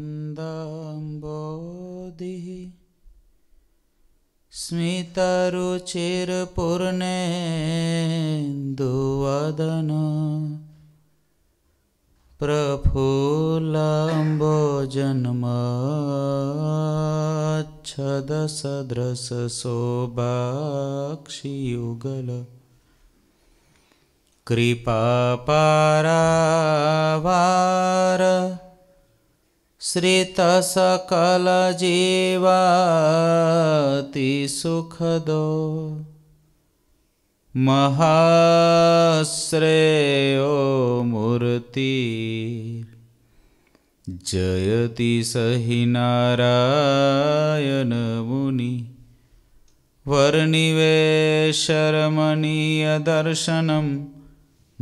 न्दम्बोधिः स्मितरुचिर्पूर्णेन्दुवदन प्रफुल्लाम्बोजन्मच्छदसदृशशोभाक्षियुगल कृपापारावार श्रितसकलजीवातिसुखदो महाश्रेयो मूर्ति जयति स हि नारायणमुनि वर्णिवेशरमणीयदर्शनम्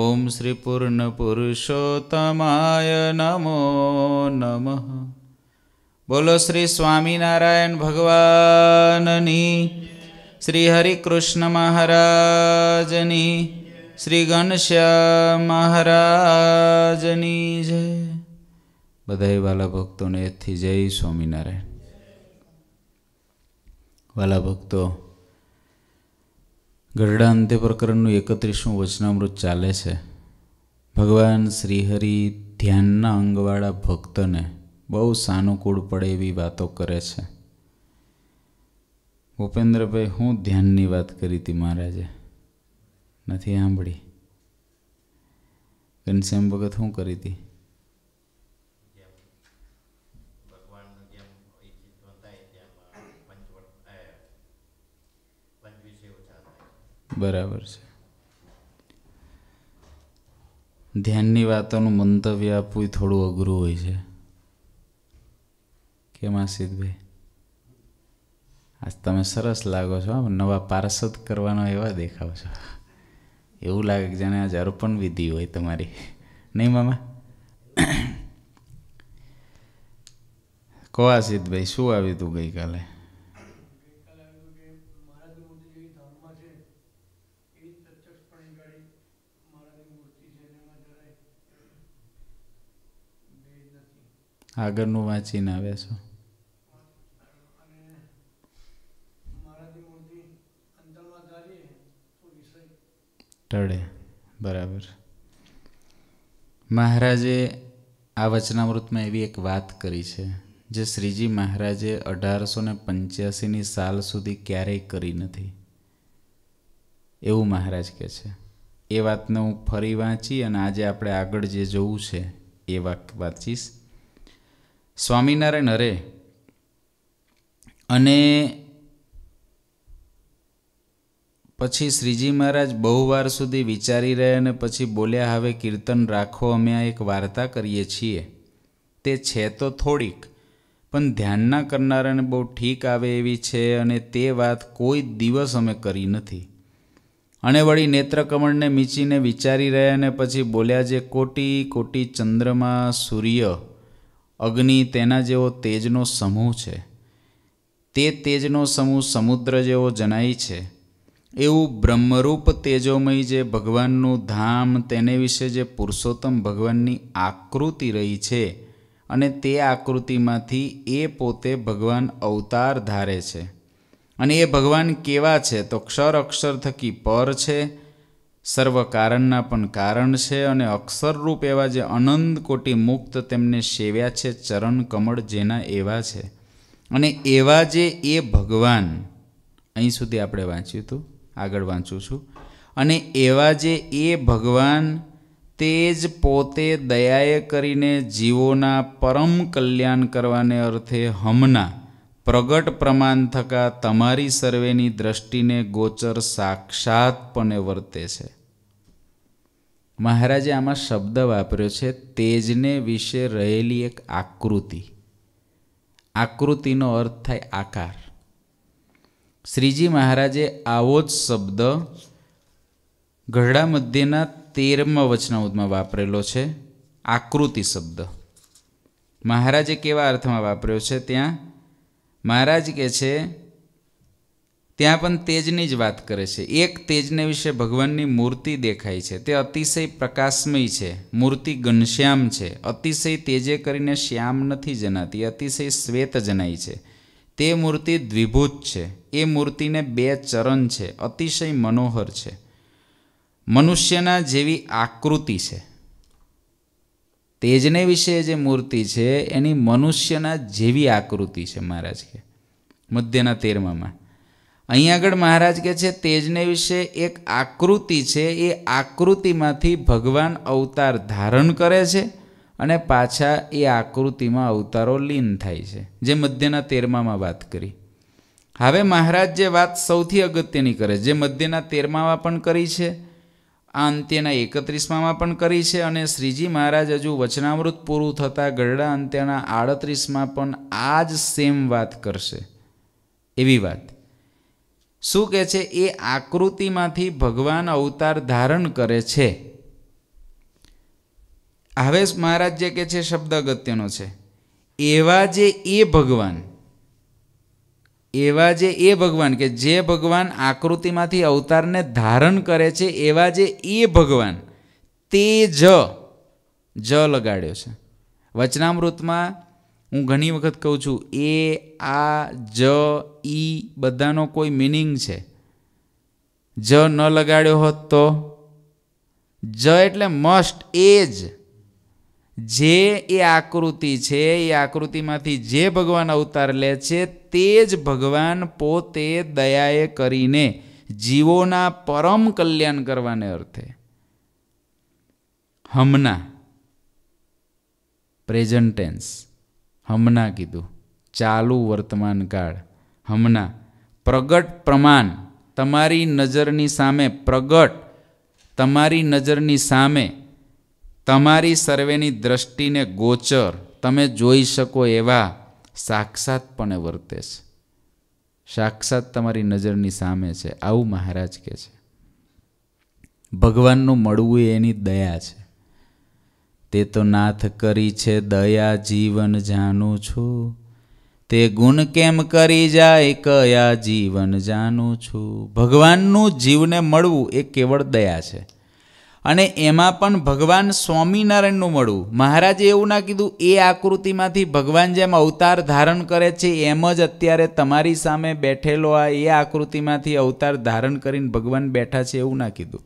ॐ श्रीपूर्णपुरुषोत्तमाय नमो नमः બોલો શ્રી સ્વામિનારાયણ ભગવાનની શ્રી હરિકૃષ્ણ મહારાજની શ્રી ઘનશ્યામ મહારાજની જય બધા વાલા ભક્તોને એથી જય સ્વામિનારાયણ વાલા ભક્તો ગઢડા અંતે પ્રકરણનું એકત્રીસમું વચનામૃત ચાલે છે ભગવાન શ્રીહરિ ધ્યાનના અંગવાળા ભક્તને બહુ સાનુકૂળ પડે એવી વાતો કરે છે ભૂપેન્દ્રભાઈ હું ધ્યાનની વાત કરી હતી મહારાજે નથી સાંભળી ઘનશ્યામ ભગત શું કરી હતી બરાબર છે ધ્યાનની વાતોનું મંતવ્ય આપવું થોડું અઘરું હોય છે કેમ આસિદભાઈ આજ તમે સરસ લાગો છો નવા પાર્ષદ કરવાનો એવા દેખાવ છો એવું લાગે કે જાણે આજ અર્પણ વિધિ હોય તમારી નહીં મામા કહો આસિદભાઈ શું આવ્યું હતું ગઈકાલે આગળનું વાંચીને આવે છો ટળે બરાબર મહારાજે આ વચનામૃતમાં એવી એક વાત કરી છે જે શ્રીજી મહારાજે અઢારસો ને પંચ્યાસીની સાલ સુધી ક્યારેય કરી નથી એવું મહારાજ કહે છે એ વાતને હું ફરી વાંચી અને આજે આપણે આગળ જે જોવું છે એ વાક વાંચીશ સ્વામિનારાયણ અરે અને પછી શ્રીજી મહારાજ બહુ વાર સુધી વિચારી રહ્યા અને પછી બોલ્યા હવે કીર્તન રાખો અમે આ એક વાર્તા કરીએ છીએ તે છે તો થોડીક પણ ધ્યાનના કરનારાને બહુ ઠીક આવે એવી છે અને તે વાત કોઈ દિવસ અમે કરી નથી અને વળી નેત્રકમળને મીચીને વિચારી રહ્યા અને પછી બોલ્યા જે કોટી કોટી ચંદ્રમાં સૂર્ય અગ્નિ તેના જેવો તેજનો સમૂહ છે તે તેજનો સમૂહ સમુદ્ર જેવો જણાય છે એવું બ્રહ્મરૂપ તેજોમય જે ભગવાનનું ધામ તેને વિશે જે પુરુષોત્તમ ભગવાનની આકૃતિ રહી છે અને તે આકૃતિમાંથી એ પોતે ભગવાન અવતાર ધારે છે અને એ ભગવાન કેવા છે તો ક્ષર અક્ષર થકી પર છે સર્વ કારણના પણ કારણ છે અને અક્ષરરૂપ એવા જે અનંત કોટી મુક્ત તેમને સેવ્યા છે ચરણ કમળ જેના એવા છે અને એવા જે એ ભગવાન અહીં સુધી આપણે વાંચ્યું હતું આગળ વાંચું છું અને એવા જે એ ભગવાન તે જ પોતે દયાએ કરીને જીવોના પરમ કલ્યાણ કરવાને અર્થે હમણાં પ્રગટ પ્રમાણ થકા તમારી સર્વેની દ્રષ્ટિને ગોચર સાક્ષાતપણે વર્તે છે મહારાજે આમાં શબ્દ વાપર્યો છે તેજને વિશે રહેલી એક આકૃતિ આકૃતિનો અર્થ થાય આકાર શ્રીજી મહારાજે આવો જ શબ્દ ગઢડા મધ્યના તેરમા વચનાઉદમાં વાપરેલો છે આકૃતિ શબ્દ મહારાજે કેવા અર્થમાં વાપર્યો છે ત્યાં મહારાજ કહે છે ત્યાં પણ તેજની જ વાત કરે છે એક તેજને વિશે ભગવાનની મૂર્તિ દેખાય છે તે અતિશય પ્રકાશમય છે મૂર્તિ ઘનશ્યામ છે અતિશય તેજે કરીને શ્યામ નથી જનાતી અતિશય શ્વેત જનાય છે તે મૂર્તિ દ્વિભૂત છે એ મૂર્તિને બે ચરણ છે અતિશય મનોહર છે મનુષ્યના જેવી આકૃતિ છે તેજને વિશે જે મૂર્તિ છે એની મનુષ્યના જેવી આકૃતિ છે મહારાજ કે મધ્યના તેરમામાં અહીંયા આગળ મહારાજ કે છે તેજને વિશે એક આકૃતિ છે એ આકૃતિમાંથી ભગવાન અવતાર ધારણ કરે છે અને પાછા એ આકૃતિમાં અવતારો લીન થાય છે જે મધ્યના તેરમામાં વાત કરી હવે મહારાજ જે વાત સૌથી અગત્યની કરે છે જે મધ્યના તેરમામાં પણ કરી છે આ અંત્યના એકત્રીસમાં પણ કરી છે અને શ્રીજી મહારાજ હજુ વચનામૃત પૂરું થતાં ગરડા અંત્યના આડત્રીસમાં પણ આ જ સેમ વાત કરશે એવી વાત શું કહે છે એ આકૃતિમાંથી ભગવાન અવતાર ધારણ કરે છે હવે મહારાજ જે કહે છે શબ્દ અગત્યનો છે એવા જે એ ભગવાન એવા જે એ ભગવાન કે જે ભગવાન આકૃતિમાંથી અવતારને ધારણ કરે છે એવા જે એ ભગવાન તે જ જ લગાડ્યો છે વચનામૃતમાં હું ઘણી વખત કહું છું એ આ જ ઈ બધાનો કોઈ મિનિંગ છે જ ન લગાડ્યો હોત તો જ એટલે મસ્ટ એ જ જે એ આકૃતિ છે એ આકૃતિમાંથી જે ભગવાન અવતાર લે છે તે જ ભગવાન પોતે દયાએ કરીને જીવોના પરમ કલ્યાણ કરવાને અર્થે હમણાં પ્રેઝન્ટેન્સ હમણાં કીધું ચાલુ વર્તમાન કાળ હમણાં પ્રગટ પ્રમાણ તમારી નજરની સામે પ્રગટ તમારી નજરની સામે તમારી સર્વેની દ્રષ્ટિને ગોચર તમે જોઈ શકો એવા સાક્ષાતપણે વર્તે છે સાક્ષાત તમારી નજરની સામે છે આવું મહારાજ કહે છે ભગવાનનું મળવું એની દયા છે તે તો નાથ કરી છે દયા જીવન જાણું છું તે ગુણ કેમ કરી જાય કયા જીવન જાણું છું ભગવાનનું જીવને મળવું એ કેવળ દયા છે અને એમાં પણ ભગવાન સ્વામિનારાયણનું મળવું મહારાજે એવું ના કીધું એ આકૃતિમાંથી ભગવાન જેમ અવતાર ધારણ કરે છે એમ જ અત્યારે તમારી સામે બેઠેલો આ એ આકૃતિમાંથી અવતાર ધારણ કરીને ભગવાન બેઠા છે એવું ના કીધું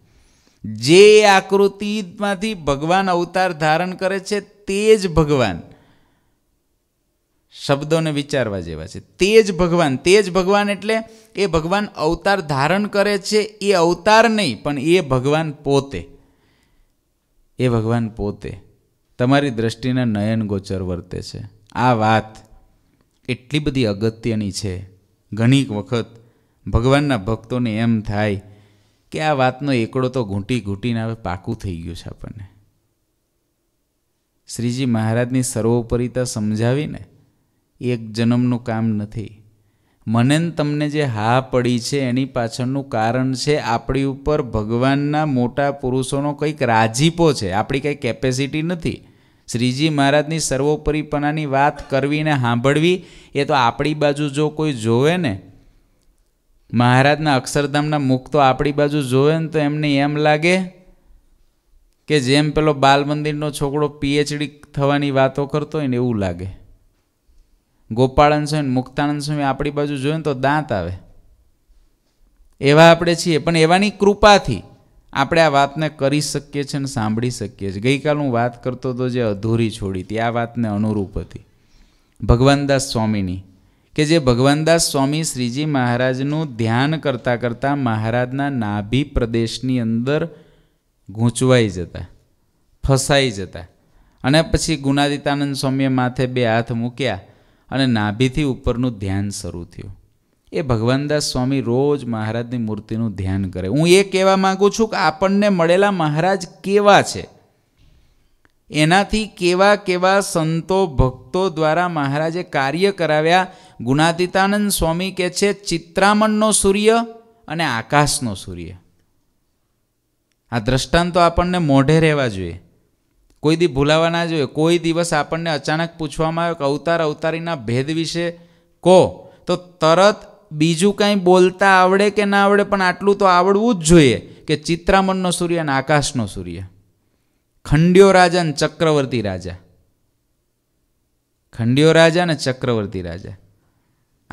જે આકૃતિમાંથી ભગવાન અવતાર ધારણ કરે છે તે જ ભગવાન શબ્દોને વિચારવા જેવા છે તે જ ભગવાન તે જ ભગવાન એટલે એ ભગવાન અવતાર ધારણ કરે છે એ અવતાર નહીં પણ એ ભગવાન પોતે એ ભગવાન પોતે તમારી દ્રષ્ટિના નયન ગોચર વર્તે છે આ વાત એટલી બધી અગત્યની છે ઘણી વખત ભગવાનના ભક્તોને એમ થાય કે આ વાતનો એકડો તો ઘૂંટી ઘૂંટીને હવે પાકું થઈ ગયું છે આપણને શ્રીજી મહારાજની સર્વોપરિતા સમજાવીને એક જન્મનું કામ નથી મને તમને જે હા પડી છે એની પાછળનું કારણ છે આપણી ઉપર ભગવાનના મોટા પુરુષોનો કંઈક રાજીપો છે આપણી કંઈ કેપેસિટી નથી શ્રીજી મહારાજની સર્વોપરીપણાની વાત કરવીને સાંભળવી એ તો આપણી બાજુ જો કોઈ જોવે ને મહારાજના અક્ષરધામના મુખ તો આપણી બાજુ જોવે ને તો એમને એમ લાગે કે જેમ પેલો બાલ મંદિરનો છોકરો પીએચડી થવાની વાતો કરતો હોય ને એવું લાગે ગોપાળન સ્વામી મુક્તાનંદ સ્વામી આપણી બાજુ જોઈએ તો દાંત આવે એવા આપણે છીએ પણ એવાની કૃપાથી આપણે આ વાતને કરી શકીએ છીએ અને સાંભળી શકીએ છીએ ગઈકાલ હું વાત કરતો હતો જે અધૂરી છોડી હતી આ વાતને અનુરૂપ હતી ભગવાનદાસ સ્વામીની કે જે ભગવાનદાસ સ્વામી શ્રીજી મહારાજનું ધ્યાન કરતાં કરતાં મહારાજના નાભી પ્રદેશની અંદર ગૂંચવાઈ જતા ફસાઈ જતા અને પછી ગુનાદિતાનંદ સ્વામીએ માથે બે હાથ મૂક્યા અને નાભીથી ઉપરનું ધ્યાન શરૂ થયું એ ભગવાનદાસ સ્વામી રોજ મહારાજની મૂર્તિનું ધ્યાન કરે હું એ કહેવા માગું છું કે આપણને મળેલા મહારાજ કેવા છે એનાથી કેવા કેવા સંતો ભક્તો દ્વારા મહારાજે કાર્ય કરાવ્યા ગુણાતીતાનંદ સ્વામી કહે છે ચિત્રામણનો સૂર્ય અને આકાશનો સૂર્ય આ દ્રષ્ટાંતો આપણને મોઢે રહેવા જોઈએ કોઈ દી ભૂલાવા ના જોઈએ કોઈ દિવસ આપણને અચાનક પૂછવામાં આવે કે અવતાર અવતારીના ભેદ વિશે કહો તો તરત બીજું કાંઈ બોલતા આવડે કે ના આવડે પણ આટલું તો આવડવું જ જોઈએ કે ચિત્રામણનો સૂર્ય અને આકાશનો સૂર્ય ખંડિયો રાજા અને ચક્રવર્તી રાજા ખંડ્યો રાજા અને ચક્રવર્તી રાજા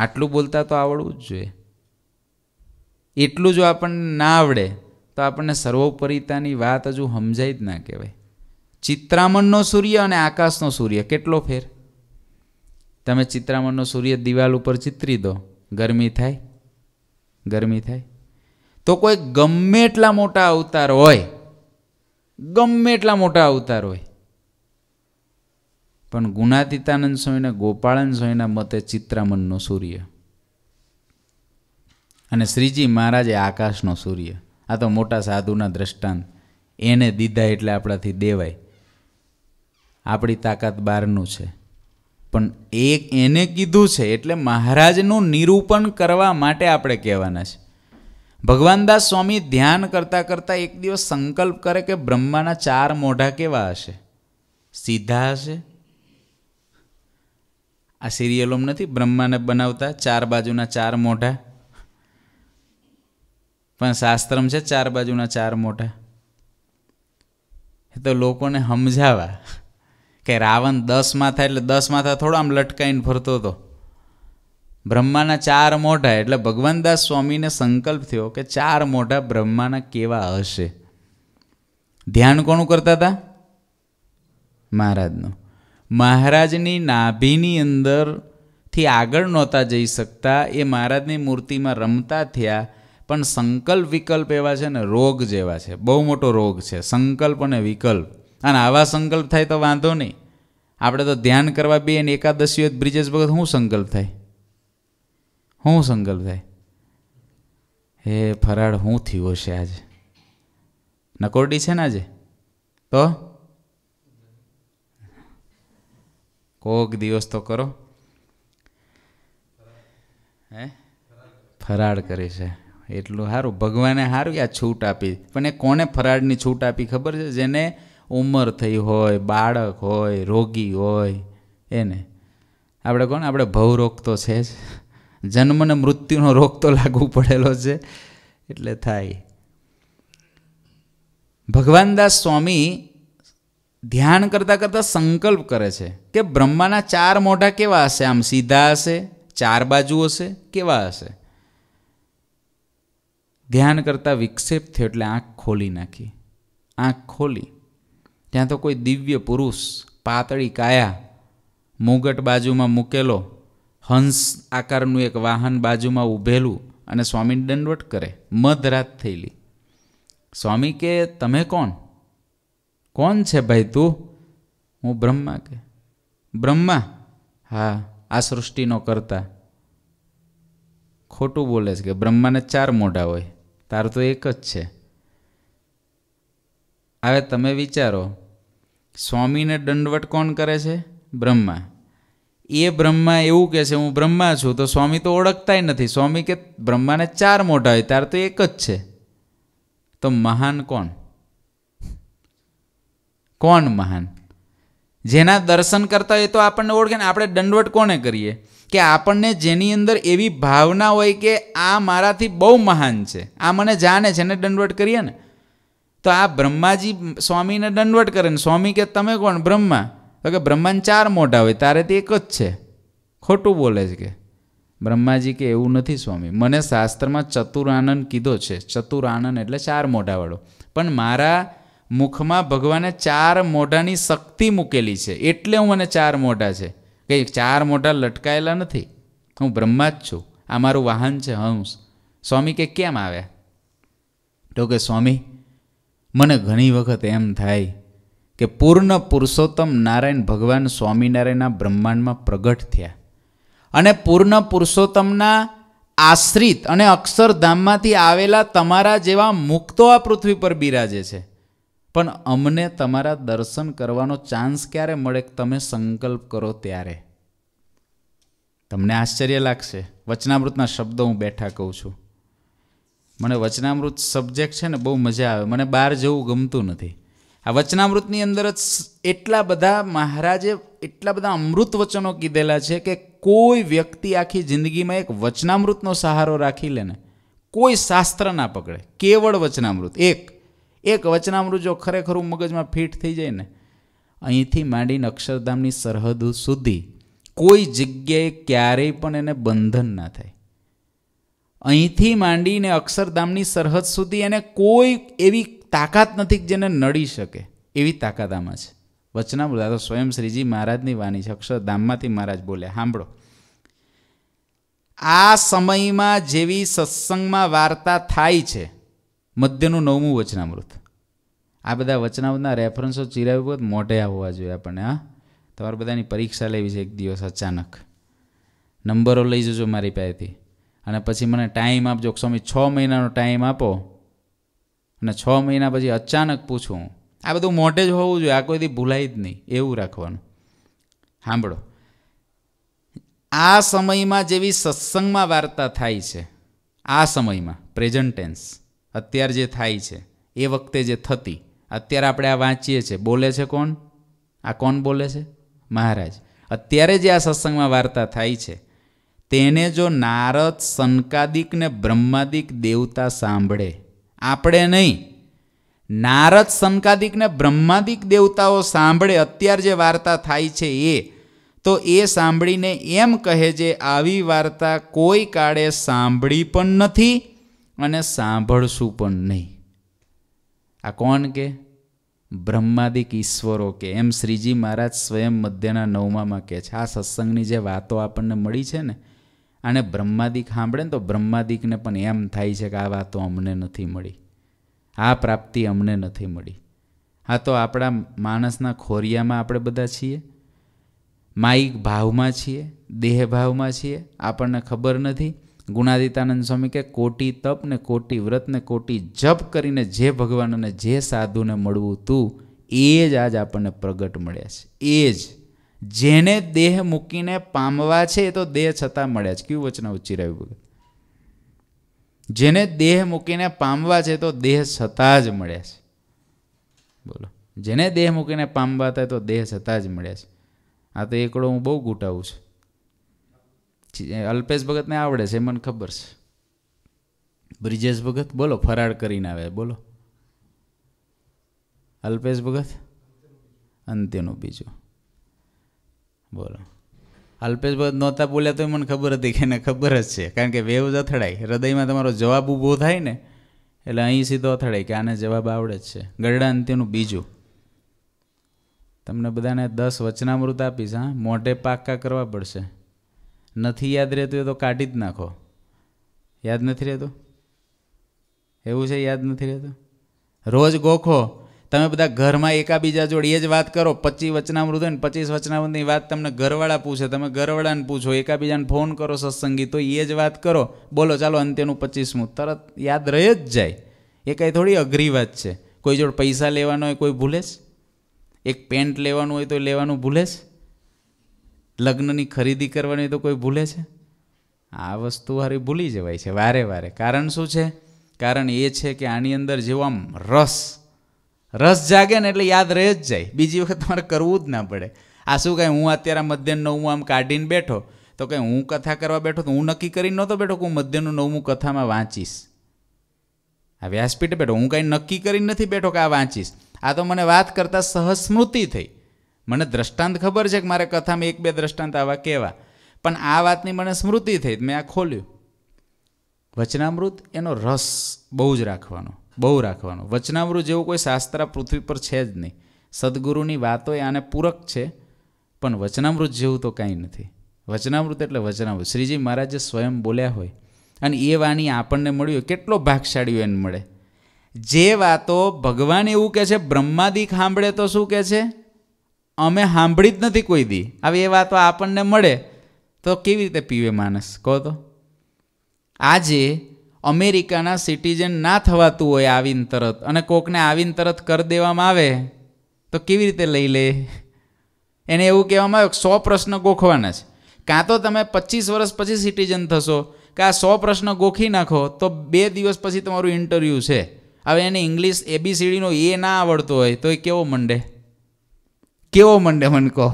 આટલું બોલતા તો આવડવું જ જોઈએ એટલું જો આપણને ના આવડે તો આપણને સર્વોપરિતાની વાત હજુ સમજાય જ ના કહેવાય ચિત્રામણનો સૂર્ય અને આકાશનો સૂર્ય કેટલો ફેર તમે ચિત્રામણનો સૂર્ય દિવાલ ઉપર ચિત્રી દો ગરમી થાય ગરમી થાય તો કોઈ ગમે એટલા મોટા અવતાર હોય ગમે એટલા મોટા અવતાર હોય પણ ગુણાતીતાનંદ સ્વામીના ગોપાળન સ્વામીના મતે ચિત્રામનનો સૂર્ય અને શ્રીજી મહારાજે આકાશનો સૂર્ય આ તો મોટા સાધુના દ્રષ્ટાંત એને દીધા એટલે આપણાથી દેવાય આપણી તાકાત બહારનું છે પણ એ એને કીધું છે એટલે મહારાજનું નિરૂપણ કરવા માટે આપણે કહેવાના છે ભગવાનદાસ સ્વામી ધ્યાન કરતાં કરતાં એક દિવસ સંકલ્પ કરે કે બ્રહ્માના ચાર મોઢા કેવા હશે સીધા હશે આ સિરિયલોમ નથી બ્રહ્માને બનાવતા ચાર બાજુના ચાર મોઢા પણ શાસ્ત્રમ છે ચાર બાજુના ચાર મોઢા એ તો લોકોને સમજાવા કે રાવણ દસ માથા એટલે દસ માથા થોડો આમ લટકાઈને ફરતો હતો બ્રહ્માના ચાર મોઢા એટલે ભગવાનદાસ સ્વામીને સંકલ્પ થયો કે ચાર મોઢા બ્રહ્માના કેવા હશે ધ્યાન કોનું કરતા હતા મહારાજનું મહારાજની નાભીની અંદરથી આગળ નહોતા જઈ શકતા એ મહારાજની મૂર્તિમાં રમતા થયા પણ સંકલ્પ વિકલ્પ એવા છે ને રોગ જેવા છે બહુ મોટો રોગ છે સંકલ્પ અને વિકલ્પ અને આવા સંકલ્પ થાય તો વાંધો નહીં આપણે તો ધ્યાન કરવા બી અને એકાદશી હોય બ્રિજેશ ભગત શું સંકલ્પ થાય શું સંકલ્પ થાય હે ફરાળ હું થયો છે આજે નકોરડી છે ને આજે તો કોક દિવસ તો કરો હે ફરાળ કરી છે એટલું સારું ભગવાને સારું આ છૂટ આપી પણ એ કોને ફરાળની છૂટ આપી ખબર છે જેને ઉંમર થઈ હોય બાળક હોય રોગી હોય એને આપણે કોણ આપણે ભવરોગ તો છે જ જન્મને મૃત્યુનો રોગ તો લાગુ પડેલો છે એટલે થાય ભગવાનદાસ સ્વામી ધ્યાન કરતાં કરતાં સંકલ્પ કરે છે કે બ્રહ્માના ચાર મોઢા કેવા હશે આમ સીધા હશે ચાર બાજુ હશે કેવા હશે ધ્યાન કરતાં વિક્ષેપ થયો એટલે આંખ ખોલી નાખી આંખ ખોલી ત્યાં તો કોઈ દિવ્ય પુરુષ પાતળી કાયા મુગટ બાજુમાં મૂકેલો હંસ આકારનું એક વાહન બાજુમાં ઊભેલું અને સ્વામી દંડવટ કરે મધરાત થયેલી સ્વામી કે તમે કોણ કોણ છે ભાઈ તું હું બ્રહ્મા કે બ્રહ્મા હા આ સૃષ્ટિનો કરતા ખોટું બોલે છે કે બ્રહ્માને ચાર મોઢા હોય તારું તો એક જ છે હવે તમે વિચારો સ્વામીને દંડવટ કોણ કરે છે બ્રહ્મા એ બ્રહ્મા એવું કહે છે હું બ્રહ્મા છું તો સ્વામી તો ઓળખતાય નથી સ્વામી કે બ્રહ્માને ચાર મોઢા હોય ત્યારે તો એક જ છે તો મહાન કોણ કોણ મહાન જેના દર્શન કરતા હોય તો આપણને ઓળખે ને આપણે દંડવટ કોને કરીએ કે આપણને જેની અંદર એવી ભાવના હોય કે આ મારાથી બહુ મહાન છે આ મને જાણે છે એને દંડવટ કરીએ ને તો આ બ્રહ્માજી સ્વામીને દંડવટ કરે ને સ્વામી કે તમે કોણ બ્રહ્મા તો કે બ્રહ્માને ચાર મોઢા હોય તારે તે એક જ છે ખોટું બોલે છે કે બ્રહ્માજી કે એવું નથી સ્વામી મને શાસ્ત્રમાં ચતુરાનંદ કીધો છે ચતુરાનંદ એટલે ચાર મોઢાવાળો પણ મારા મુખમાં ભગવાને ચાર મોઢાની શક્તિ મૂકેલી છે એટલે હું મને ચાર મોઢા છે કંઈ ચાર મોઢા લટકાયેલા નથી હું બ્રહ્મા જ છું આ મારું વાહન છે હંસ સ્વામી કે કેમ આવ્યા તો કે સ્વામી મને ઘણી વખત એમ થાય કે પૂર્ણ પુરુષોત્તમ નારાયણ ભગવાન સ્વામિનારાયણના બ્રહ્માંડમાં પ્રગટ થયા અને પૂર્ણ પુરુષોત્તમના આશ્રિત અને અક્ષરધામમાંથી આવેલા તમારા જેવા મુક્તો આ પૃથ્વી પર બિરાજે છે પણ અમને તમારા દર્શન કરવાનો ચાન્સ ક્યારે મળે તમે સંકલ્પ કરો ત્યારે તમને આશ્ચર્ય લાગશે વચનામૃતના શબ્દો હું બેઠા કહું છું મને વચનામૃત સબ્જેક્ટ છે ને બહુ મજા આવે મને બહાર જવું ગમતું નથી આ વચનામૃતની અંદર જ એટલા બધા મહારાજે એટલા બધા અમૃત વચનો કીધેલા છે કે કોઈ વ્યક્તિ આખી જિંદગીમાં એક વચનામૃતનો સહારો રાખી લે ને કોઈ શાસ્ત્ર ના પકડે કેવળ વચનામૃત એક એક વચનામૃત જો ખરેખર મગજમાં ફિટ થઈ જાય ને અહીંથી માંડીને અક્ષરધામની સરહદ સુધી કોઈ જગ્યાએ ક્યારેય પણ એને બંધન ના થાય અહીંથી માંડીને અક્ષરધામની સરહદ સુધી એને કોઈ એવી તાકાત નથી જેને નડી શકે એવી તાકાત આમાં છે વચના બોલા તો સ્વયં શ્રીજી મહારાજની વાણી છે અક્ષરધામમાંથી મહારાજ બોલ્યા સાંભળો આ સમયમાં જેવી સત્સંગમાં વાર્તા થાય છે મધ્યનું નવમું વચનામૃત આ બધા વચનામૃતના રેફરન્સો ચીરાવી બહુ મોઢે હોવા જોઈએ આપણને હા તમારે બધાની પરીક્ષા લેવી છે એક દિવસ અચાનક નંબરો લઈ જજો મારી પાસેથી અને પછી મને ટાઈમ આપજો સ્વામી છ મહિનાનો ટાઈમ આપો અને છ મહિના પછી અચાનક પૂછું આ બધું મોટે જ હોવું જોઈએ આ કોઈથી ભૂલાય જ નહીં એવું રાખવાનું સાંભળો આ સમયમાં જેવી સત્સંગમાં વાર્તા થાય છે આ સમયમાં પ્રેઝન્ટેન્સ અત્યાર જે થાય છે એ વખતે જે થતી અત્યારે આપણે આ વાંચીએ છીએ બોલે છે કોણ આ કોણ બોલે છે મહારાજ અત્યારે જે આ સત્સંગમાં વાર્તા થાય છે તેને જો નારદ સનકાદિક ને બ્રહ્માદિક દેવતા સાંભળે આપણે નહીં નારદ સનકાદિક ને બ્રહ્માદિક દેવતાઓ સાંભળે અત્યાર જે વાર્તા થાય છે એ તો એ સાંભળીને એમ કહે છે આવી વાર્તા કોઈ કાળે સાંભળી પણ નથી અને સાંભળશું પણ નહીં આ કોણ કે બ્રહ્માદિક ઈશ્વરો કે એમ શ્રીજી મહારાજ સ્વયં મધ્યના નવમામાં કહે છે આ સત્સંગની જે વાતો આપણને મળી છે ને આને બ્રહ્માદિક સાંભળે ને તો બ્રહ્માદિકને પણ એમ થાય છે કે આ વાતો અમને નથી મળી આ પ્રાપ્તિ અમને નથી મળી આ તો આપણા માણસના ખોરિયામાં આપણે બધા છીએ માયિક ભાવમાં છીએ દેહભાવમાં છીએ આપણને ખબર નથી ગુણાદિતાનંદ સ્વામી કે કોટી તપ ને કોટી વ્રત ને કોટી જપ કરીને જે ભગવાન અને જે સાધુને મળવું તું એ જ આજ આપણને પ્રગટ મળ્યા છે એ જ જેને દેહ મૂકીને પામવા છે એ તો દેહ છતાં મળ્યા છે કયું વચન ઉચ્ચી રહ્યું ભગત જેને દેહ મૂકીને પામવા છે તો દેહ છતાં જ મળ્યા છે બોલો જેને દેહ મૂકીને પામવા હતા તો દેહ છતાં જ મળ્યા છે આ તો એકડો હું બહુ ગુટાવું છું અલ્પેશ ભગતને આવડે છે મને ખબર છે બ્રિજેશ ભગત બોલો ફરાળ કરીને આવે બોલો અલ્પેશ ભગત અંત્યનું બીજું બોલો અલ્પેશ નહોતા બોલ્યા તો મને ખબર હતી કે એને ખબર જ છે કારણ કે વેવ જ અથડાય હૃદયમાં તમારો જવાબ ઊભો થાય ને એટલે અહીં સીધો અથડાય કે આને જવાબ આવડે જ છે ગરડા અંત્યનું બીજું તમને બધાને દસ વચનામૃત આપીશ હા મોઢે પાક્કા કરવા પડશે નથી યાદ રહેતું એ તો કાઢી જ નાખો યાદ નથી રહેતું એવું છે યાદ નથી રહેતું રોજ ગોખો તમે બધા ઘરમાં એકાબીજા જોડે એ જ વાત કરો પચીસ વચનામૃત હોય ને પચીસ વચનામૃતની વાત તમને ઘરવાળા પૂછે તમે ઘરવાળાને પૂછો એકાબીજાને ફોન કરો સત્સંગી તો એ જ વાત કરો બોલો ચાલો અંત્યનું પચીસમું તરત યાદ રહે જ જાય એ કાંઈ થોડી અઘરી વાત છે કોઈ જોડે પૈસા લેવાનો હોય કોઈ ભૂલે છે એક પેન્ટ લેવાનું હોય તો લેવાનું ભૂલે છે લગ્નની ખરીદી કરવાની તો કોઈ ભૂલે છે આ વસ્તુ હારી ભૂલી જવાય છે વારે વારે કારણ શું છે કારણ એ છે કે આની અંદર જેવો આમ રસ રસ જાગે ને એટલે યાદ રહે જ જાય બીજી વખત તમારે કરવું જ ના પડે આ શું કાંઈ હું અત્યારે મધ્યાહન નવમું આમ કાઢીને બેઠો તો કંઈ હું કથા કરવા બેઠો તો હું નક્કી કરીને નહોતો બેઠો કે હું મધ્યાહનું નવમું કથામાં વાંચીશ આ વ્યાસપીઠે બેઠો હું કાંઈ નક્કી કરીને નથી બેઠો કે આ વાંચીશ આ તો મને વાત કરતાં સહસ્મૃતિ થઈ મને દ્રષ્ટાંત ખબર છે કે મારે કથામાં એક બે દ્રષ્ટાંત આવા કહેવા પણ આ વાતની મને સ્મૃતિ થઈ મેં આ ખોલ્યું વચનામૃત એનો રસ બહુ જ રાખવાનો બહુ રાખવાનું વચનામૃત જેવું કોઈ શાસ્ત્ર પૃથ્વી પર છે જ નહીં સદગુરુની વાતો એ આને પૂરક છે પણ વચનામૃત જેવું તો કાંઈ નથી વચનામૃત એટલે વચનામૃત શ્રીજી મહારાજે સ્વયં બોલ્યા હોય અને એ વાણી આપણને મળ્યું હોય કેટલો ભાગશાળી એને મળે જે વાતો ભગવાન એવું કહે છે બ્રહ્માદિક સાંભળે તો શું કહે છે અમે સાંભળી જ નથી કોઈ દી આવી એ વાતો આપણને મળે તો કેવી રીતે પીવે માણસ કહો તો આજે અમેરિકાના સિટીઝન ના થવાતું હોય આવીને તરત અને કોકને આવીન તરત કરી દેવામાં આવે તો કેવી રીતે લઈ લે એને એવું કહેવામાં આવ્યું સો પ્રશ્ન ગોખવાના છે કાં તો તમે પચીસ વર્ષ પછી સિટીઝન થશો કે આ સો પ્રશ્ન ગોખી નાખો તો બે દિવસ પછી તમારું ઇન્ટરવ્યૂ છે હવે એને ઇંગ્લિશ એબીસીડીનો એ ના આવડતો હોય તો એ કેવો મંડે કેવો મંડે મને કહો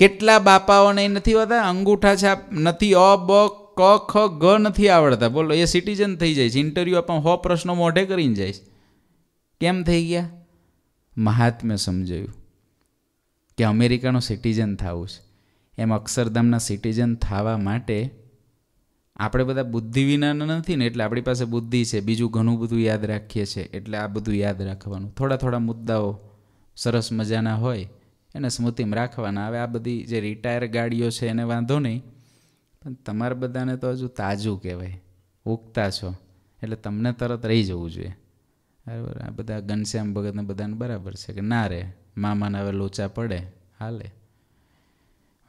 કેટલા બાપાઓને નથી હોતા અંગૂઠા છાપ નથી અ બ ક ખ ગ નથી આવડતા બોલો એ સિટીઝન થઈ જાય છે ઇન્ટરવ્યૂ આપવામાં હો પ્રશ્નો મોઢે કરીને જાય કેમ થઈ ગયા મહાત્મે સમજાવ્યું કે અમેરિકાનું સિટીઝન થવું છે એમ અક્ષરધામના સિટીઝન થવા માટે આપણે બધા બુદ્ધિ વિનાના નથી ને એટલે આપણી પાસે બુદ્ધિ છે બીજું ઘણું બધું યાદ રાખીએ છીએ એટલે આ બધું યાદ રાખવાનું થોડા થોડા મુદ્દાઓ સરસ મજાના હોય એને સ્મૃતિમાં રાખવાના હવે આ બધી જે રિટાયર ગાડીઓ છે એને વાંધો નહીં પણ તમારા બધાને તો હજુ તાજું કહેવાય ઉગતા છો એટલે તમને તરત રહી જવું જોઈએ બરાબર આ બધા ઘનશ્યામ ભગતને બધાને બરાબર છે કે ના રે મામાને હવે લોચા પડે હાલે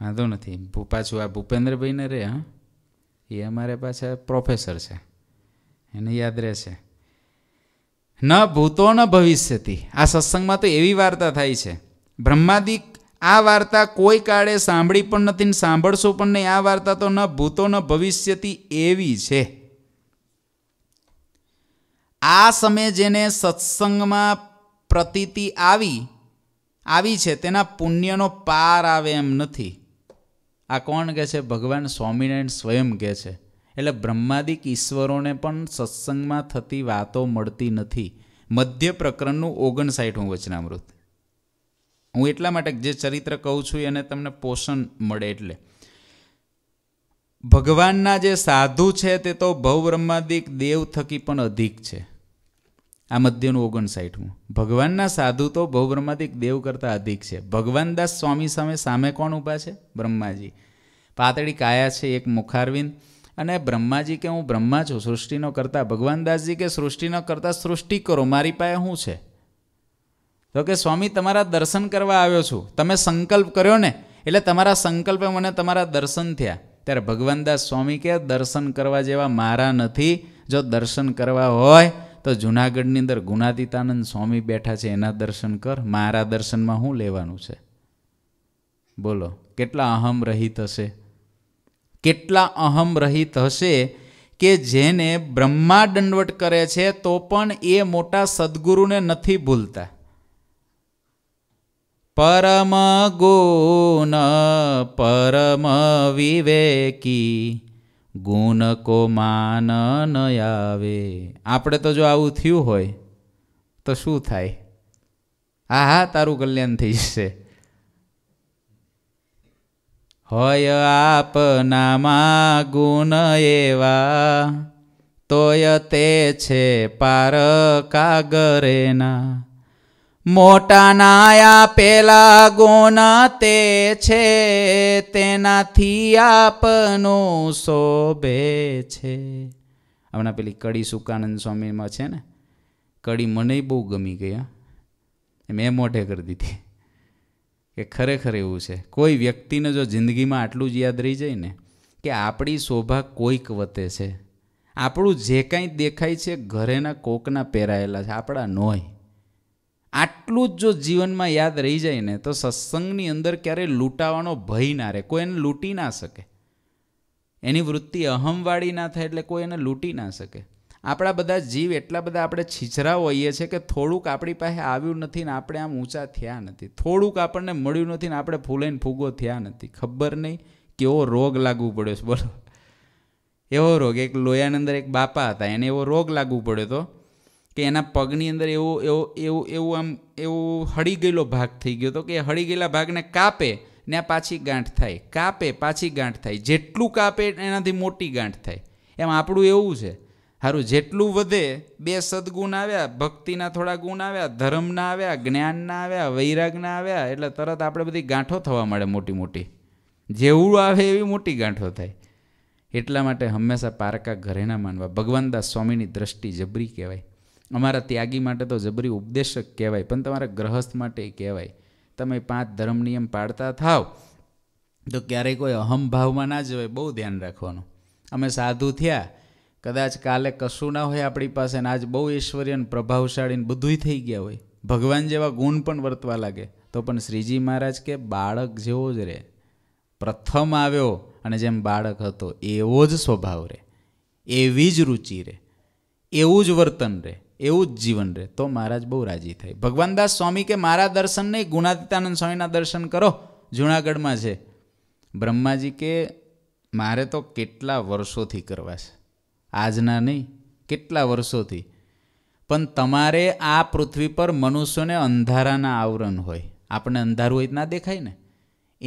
વાંધો નથી પાછું આ ભૂપેન્દ્રભાઈને રે હા એ અમારે પાછા પ્રોફેસર છે એને યાદ રહેશે ન ભૂતો ન ભવિષ્યથી આ સત્સંગમાં તો એવી વાર્તા થાય છે બ્રહ્માદિક આ વાર્તા કોઈ કાળે સાંભળી પણ નથી ને સાંભળશો પણ નહીં આ વાર્તા તો ન ભૂતો ન ભવિષ્યથી એવી છે આ સમયે જેને સત્સંગમાં પ્રતીતિ આવી આવી છે તેના પુણ્યનો પાર આવે એમ નથી આ કોણ કહે છે ભગવાન સ્વામિનારાયણ સ્વયં કહે છે એટલે બ્રહ્માદિક ઈશ્વરોને પણ સત્સંગમાં થતી વાતો મળતી નથી મધ્ય પ્રકરણનું હું વચનામૃત હું એટલા માટે જે ચરિત્ર કહું છું એને તમને પોષણ મળે એટલે ભગવાનના જે સાધુ છે તે તો ભવબ્રહ્માદિક દેવ થકી પણ અધિક છે આ મધ્યનું ઓગણસાઠમું ભગવાનના સાધુ તો ભવબ્રહ્માદિક દેવ કરતાં અધિક છે ભગવાનદાસ સ્વામી સામે સામે કોણ ઊભા છે બ્રહ્માજી પાતળી કાયા છે એક મુખારવિંદ અને બ્રહ્માજી કે હું બ્રહ્મા છું સૃષ્ટિનો કરતા ભગવાનદાસજી કે સૃષ્ટિનો કરતા સૃષ્ટિ કરો મારી પાસે શું છે તો કે સ્વામી તમારા દર્શન કરવા આવ્યો છું તમે સંકલ્પ કર્યો ને એટલે તમારા સંકલ્પે મને તમારા દર્શન થયા ત્યારે ભગવાનદાસ સ્વામી કે દર્શન કરવા જેવા મારા નથી જો દર્શન કરવા હોય તો જુનાગઢની અંદર ગુણાતીતાનંદ સ્વામી બેઠા છે એના દર્શન કર મારા દર્શનમાં હું લેવાનું છે બોલો કેટલા અહમ રહિત હશે કેટલા અહમ રહિત હશે કે જેને બ્રહ્મા દંડવટ કરે છે તો પણ એ મોટા સદગુરુને નથી ભૂલતા પરમ ગુણ પરમ વિવેકી ગુણ કો માન ન આવે આપણે તો જો આવું થયું હોય તો શું થાય આ હા તારું કલ્યાણ થઈ જશે હોય આપનામાં ગુણ એવા તોય તે છે પાર કાગરેના મોટા નાયા પેલા ગોના તે છે તેનાથી આપનો શોભે છે હમણાં પેલી કડી સુકાનંદ સ્વામીમાં છે ને કડી મને બહુ ગમી ગયા મેં મોઢે કરી દીધી કે ખરેખર એવું છે કોઈ વ્યક્તિને જો જિંદગીમાં આટલું જ યાદ રહી જાય ને કે આપણી શોભા કોઈક વતે છે આપણું જે કાંઈ દેખાય છે ઘરેના કોકના પહેરાયેલા છે આપણા નોય આટલું જ જો જીવનમાં યાદ રહી જાય ને તો સત્સંગની અંદર ક્યારેય લૂંટાવાનો ભય ના રહે કોઈ એને લૂંટી ના શકે એની વૃત્તિ અહમવાળી ના થાય એટલે કોઈ એને લૂંટી ના શકે આપણા બધા જીવ એટલા બધા આપણે છીછરા હોઈએ છીએ કે થોડુંક આપણી પાસે આવ્યું નથી ને આપણે આમ ઊંચા થયા નથી થોડુંક આપણને મળ્યું નથી ને આપણે ફૂલાઈને ફૂગો થયા નથી ખબર નહીં કેવો રોગ લાગવું પડ્યો છે બોલો એવો રોગ એક લોયાની અંદર એક બાપા હતા એને એવો રોગ લાગવું પડ્યો હતો કે એના પગની અંદર એવો એવો એવું એવું આમ એવું હળી ગયેલો ભાગ થઈ ગયો હતો કે હળી ગયેલા ભાગને કાપે ને પાછી ગાંઠ થાય કાપે પાછી ગાંઠ થાય જેટલું કાપે એનાથી મોટી ગાંઠ થાય એમ આપણું એવું છે સારું જેટલું વધે બે સદગુણ આવ્યા ભક્તિના થોડા ગુણ આવ્યા ધર્મના આવ્યા જ્ઞાનના આવ્યા વૈરાગના આવ્યા એટલે તરત આપણે બધી ગાંઠો થવા મળે મોટી મોટી જેવું આવે એવી મોટી ગાંઠો થાય એટલા માટે હંમેશા પારકા ઘરેના માનવા ભગવાનદાસ સ્વામીની દ્રષ્ટિ જબરી કહેવાય અમારા ત્યાગી માટે તો જબરી ઉપદેશક કહેવાય પણ તમારા ગ્રહસ્થ માટે કહેવાય તમે પાંચ ધર્મ નિયમ પાડતા થાવ તો ક્યારેય કોઈ અહમભાવમાં ના જવાય બહુ ધ્યાન રાખવાનું અમે સાધુ થયા કદાચ કાલે કશું ના હોય આપણી પાસે ને આજ બહુ ઐશ્વર્ય પ્રભાવશાળી ને બધું થઈ ગયા હોય ભગવાન જેવા ગુણ પણ વર્તવા લાગે તો પણ શ્રીજી મહારાજ કે બાળક જેવો જ રહે પ્રથમ આવ્યો અને જેમ બાળક હતો એવો જ સ્વભાવ રહે એવી જ રુચિ રહે એવું જ વર્તન રહે એવું જ જીવન રહે તો મહારાજ બહુ રાજી થાય ભગવાનદાસ સ્વામી કે મારા દર્શન નહીં ગુણાતીતાનંદ સ્વામીના દર્શન કરો જુનાગઢમાં છે બ્રહ્માજી કે મારે તો કેટલા વર્ષોથી કરવા છે આજના નહીં કેટલા વર્ષોથી પણ તમારે આ પૃથ્વી પર મનુષ્યોને અંધારાના આવરણ હોય આપણે અંધારું હોય ના દેખાય ને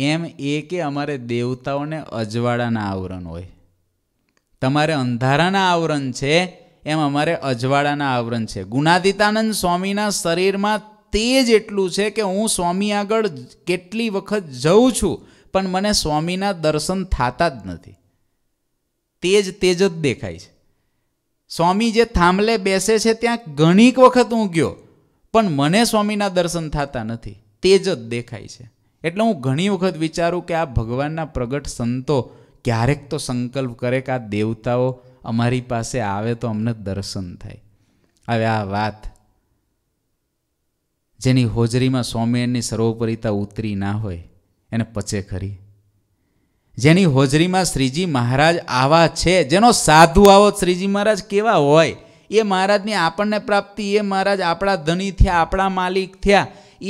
એમ એ કે અમારે દેવતાઓને અજવાળાના આવરણ હોય તમારે અંધારાના આવરણ છે એમ અમારે અજવાળાના આવરણ છે ગુણાદિતાનંદ સ્વામીના શરીરમાં તે જ એટલું છે કે હું સ્વામી આગળ કેટલી વખત જઉં છું પણ મને સ્વામીના દર્શન થતા જ નથી તે જ તેજ જ દેખાય છે સ્વામી જે થાંભલે બેસે છે ત્યાં ઘણીક વખત હું ગયો પણ મને સ્વામીના દર્શન થતા નથી તેજ જ દેખાય છે એટલે હું ઘણી વખત વિચારું કે આ ભગવાનના પ્રગટ સંતો ક્યારેક તો સંકલ્પ કરે કે આ દેવતાઓ અમારી પાસે આવે તો અમને દર્શન થાય હવે આ વાત જેની હોજરીમાં સ્વામિનારાયણની સર્વોપરિતા ઉતરી ના હોય એને પચે ખરી જેની હોજરીમાં શ્રીજી મહારાજ આવા છે જેનો સાધુ આવો શ્રીજી મહારાજ કેવા હોય એ મહારાજની આપણને પ્રાપ્તિ એ મહારાજ આપણા ધની થયા આપણા માલિક થયા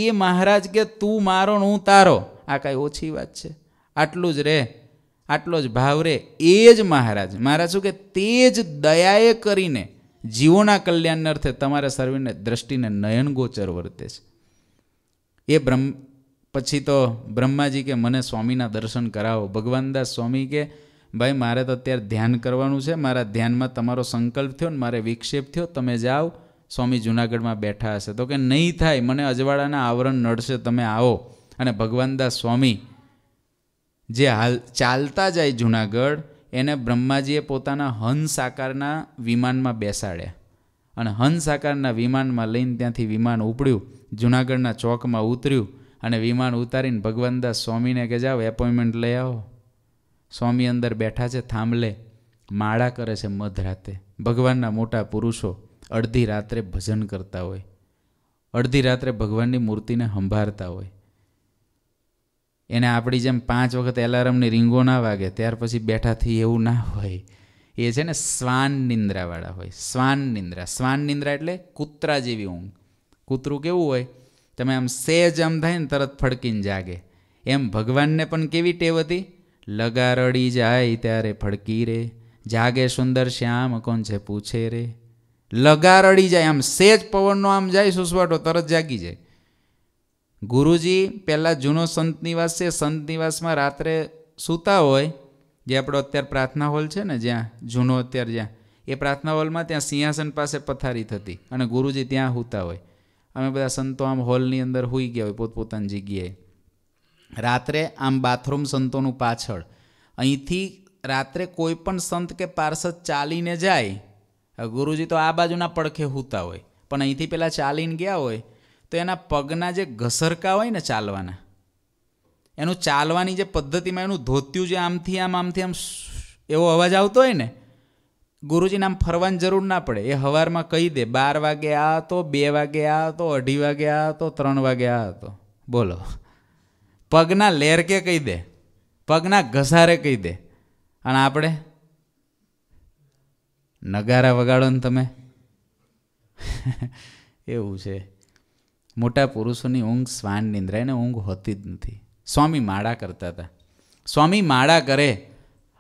એ મહારાજ કે તું મારો હું તારો આ કાંઈ ઓછી વાત છે આટલું જ રહે આટલો જ ભાવ રહે એ જ મહારાજ મહારાજ શું કે તે જ દયાએ કરીને જીવોના કલ્યાણ અર્થે તમારા સર્વેને દ્રષ્ટિને નયનગોચર વર્તે છે એ બ્રહ્મ પછી તો બ્રહ્માજી કે મને સ્વામીના દર્શન કરાવો ભગવાનદાસ સ્વામી કે ભાઈ મારે તો અત્યારે ધ્યાન કરવાનું છે મારા ધ્યાનમાં તમારો સંકલ્પ થયો ને મારે વિક્ષેપ થયો તમે જાઓ સ્વામી જુનાગઢમાં બેઠા હશે તો કે નહીં થાય મને અજવાળાના આવરણ નડશે તમે આવો અને ભગવાનદાસ સ્વામી જે હાલ ચાલતા જાય જુનાગઢ એને બ્રહ્માજીએ પોતાના હંસ આકારના વિમાનમાં બેસાડ્યા અને હંસ આકારના વિમાનમાં લઈને ત્યાંથી વિમાન ઉપડ્યું જુનાગઢના ચોકમાં ઉતર્યું અને વિમાન ઉતારીને ભગવાનદાસ સ્વામીને કે જાઓ એપોઇન્ટમેન્ટ લઈ આવો સ્વામી અંદર બેઠા છે થાંભલે માળા કરે છે મધરાતે ભગવાનના મોટા પુરુષો અડધી રાત્રે ભજન કરતા હોય અડધી રાત્રે ભગવાનની મૂર્તિને સંભાળતા હોય એને આપણી જેમ પાંચ વખત એલાર્મની રીંગો ના વાગે ત્યાર પછી બેઠાથી એવું ના હોય એ છે ને શ્વાન નિંદ્રાવાળા હોય શ્વાન નિંદ્રા શ્વાન નિંદ્રા એટલે કૂતરા જેવી ઊંઘ કૂતરું કેવું હોય તમે આમ સેજ આમ થાય ને તરત ફડકીને જાગે એમ ભગવાનને પણ કેવી ટેવ હતી લગારડી જાય ત્યારે ફડકી રે જાગે સુંદર શ્યામ કોણ છે પૂછે રે લગારડી જાય આમ સેજ પવનનો આમ જાય સુસવાટો તરત જાગી જાય ગુરુજી પહેલાં જૂનો સંત નિવાસ છે સંત નિવાસમાં રાત્રે સૂતા હોય જે આપણો અત્યારે પ્રાર્થના હોલ છે ને જ્યાં જૂનો અત્યારે જ્યાં એ પ્રાર્થના હોલમાં ત્યાં સિંહાસન પાસે પથારી થતી અને ગુરુજી ત્યાં સૂતા હોય અમે બધા સંતો આમ હોલની અંદર હોઈ ગયા હોય પોતપોતાની જગ્યાએ રાત્રે આમ બાથરૂમ સંતોનું પાછળ અહીંથી રાત્રે કોઈ પણ સંત કે પાર્ષદ ચાલીને જાય ગુરુજી તો આ બાજુના પડખે સૂતા હોય પણ અહીંથી પહેલાં ચાલીને ગયા હોય તો એના પગના જે ઘસરકા હોય ને ચાલવાના એનું ચાલવાની જે પદ્ધતિમાં એનું ધોત્યું જે આમથી આમ આમથી આમ એવો અવાજ આવતો હોય ને ગુરુજીને આમ ફરવાની જરૂર ના પડે એ હવારમાં કહી દે બાર વાગે આ હતો બે વાગે આ હતો અઢી વાગે આ હતો ત્રણ વાગે આ હતો બોલો પગના લેરકે કહી દે પગના ઘસારે કહી દે અને આપણે નગારા વગાડો ને તમે એવું છે મોટા પુરુષોની ઊંઘ શ્વાન નિંદ્રા એને ઊંઘ હોતી જ નથી સ્વામી માળા કરતા હતા સ્વામી માળા કરે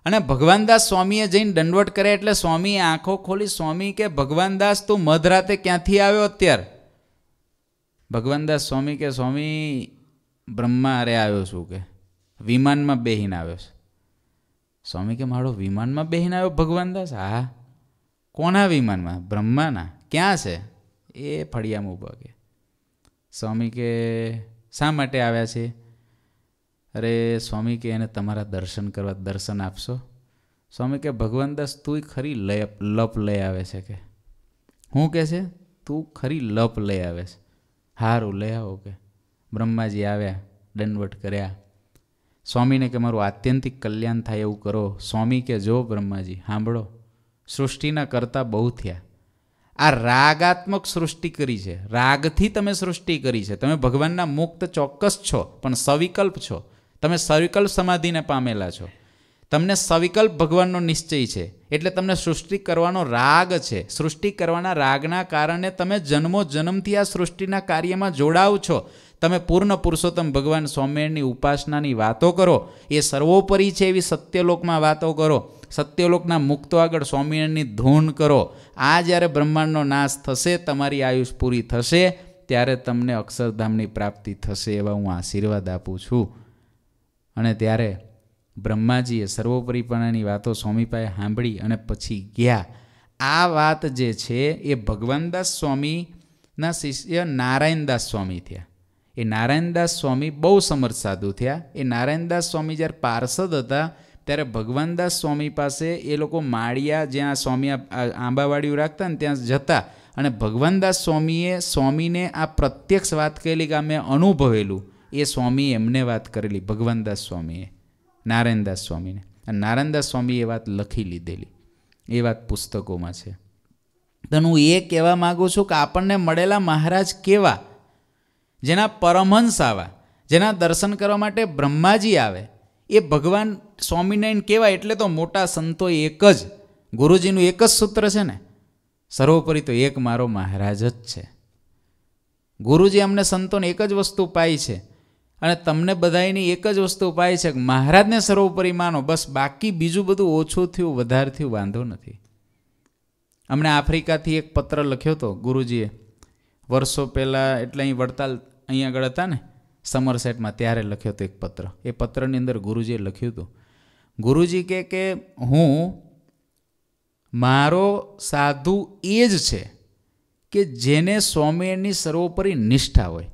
અને ભગવાનદાસ સ્વામીએ જઈને દંડવટ કરે એટલે સ્વામીએ આંખો ખોલી સ્વામી કે ભગવાનદાસ તું મધરાતે ક્યાંથી આવ્યો અત્યારે ભગવાનદાસ સ્વામી કે સ્વામી બ્રહ્મા અરે આવ્યો છું કે વિમાનમાં બેહીને આવ્યો છે સ્વામી કે મારો વિમાનમાં બેહીને આવ્યો ભગવાનદાસ હા કોના વિમાનમાં બ્રહ્માના ક્યાં છે એ ફળિયામાં ઊભા કે સ્વામી કે શા માટે આવ્યા છે અરે સ્વામી કે એને તમારા દર્શન કરવા દર્શન આપશો સ્વામી કે ભગવાન દાસ તું ખરી લય લપ લઈ આવે છે કે હું કહે છે તું ખરી લપ લઈ આવે છે હારું લઈ આવો કે બ્રહ્માજી આવ્યા દંડવટ કર્યા સ્વામીને કે મારું આત્યંતિક કલ્યાણ થાય એવું કરો સ્વામી કે જો બ્રહ્માજી સાંભળો સૃષ્ટિના કરતાં બહુ થયા આ રાગાત્મક સૃષ્ટિ કરી છે રાગથી તમે સૃષ્ટિ કરી છે તમે ભગવાનના મુક્ત ચોક્કસ છો પણ સવિકલ્પ છો તમે સવિકલ્પ સમાધિને પામેલા છો તમને સવિકલ્પ ભગવાનનો નિશ્ચય છે એટલે તમને સૃષ્ટિ કરવાનો રાગ છે સૃષ્ટિ કરવાના રાગના કારણે તમે જન્મો જન્મથી આ સૃષ્ટિના કાર્યમાં જોડાવ છો તમે પૂર્ણ પુરુષોત્તમ ભગવાન સ્વામિનારાયણની ઉપાસનાની વાતો કરો એ સર્વોપરી છે એવી સત્યલોકમાં વાતો કરો સત્યલોકના મુક્તો આગળ સ્વામિનારાયણની ધૂન કરો આ જ્યારે બ્રહ્માંડનો નાશ થશે તમારી આયુષ પૂરી થશે ત્યારે તમને અક્ષરધામની પ્રાપ્તિ થશે એવા હું આશીર્વાદ આપું છું અને ત્યારે બ્રહ્માજીએ સર્વોપરીપણાની વાતો સ્વામીપાએ સાંભળી અને પછી ગયા આ વાત જે છે એ ભગવાનદાસ સ્વામીના શિષ્ય નારાયણદાસ સ્વામી થયા એ નારાયણદાસ સ્વામી બહુ સમર્થ સાધુ થયા એ નારાયણદાસ સ્વામી જ્યારે પાર્ષદ હતા ત્યારે ભગવાનદાસ સ્વામી પાસે એ લોકો માળિયા જ્યાં સ્વામી આંબાવાડીઓ રાખતા ને ત્યાં જતા અને ભગવાનદાસ સ્વામીએ સ્વામીને આ પ્રત્યક્ષ વાત કહેલી કે અમે અનુભવેલું એ સ્વામી એમને વાત કરેલી ભગવાનદાસ સ્વામીએ નારાયણદાસ સ્વામીને અને નારાયણદાસ સ્વામી વાત લખી લીધેલી એ વાત પુસ્તકોમાં છે તો હું એ કહેવા માગું છું કે આપણને મળેલા મહારાજ કેવા જેના પરમહંસ આવા જેના દર્શન કરવા માટે બ્રહ્માજી આવે એ ભગવાન સ્વામિનારાયણ કહેવાય એટલે તો મોટા સંતો એક જ ગુરુજીનું એક જ સૂત્ર છે ને સર્વોપરી તો એક મારો મહારાજ જ છે ગુરુજી અમને સંતોને એક જ વસ્તુ પાઈ છે અને તમને બધાની એક જ વસ્તુ પાઈ છે કે મહારાજને સર્વોપરી માનો બસ બાકી બીજું બધું ઓછું થયું વધારે થયું વાંધો નથી અમને આફ્રિકાથી એક પત્ર લખ્યો હતો ગુરુજીએ વર્ષો પહેલાં એટલે અહીં વડતાલ અહીંયા આગળ હતા ને સમરસેટમાં ત્યારે લખ્યો હતો એક પત્ર એ પત્રની અંદર ગુરુજીએ લખ્યું હતું ગુરુજી કે કે હું મારો સાધુ એ જ છે કે જેને સ્વામીની સર્વોપરી નિષ્ઠા હોય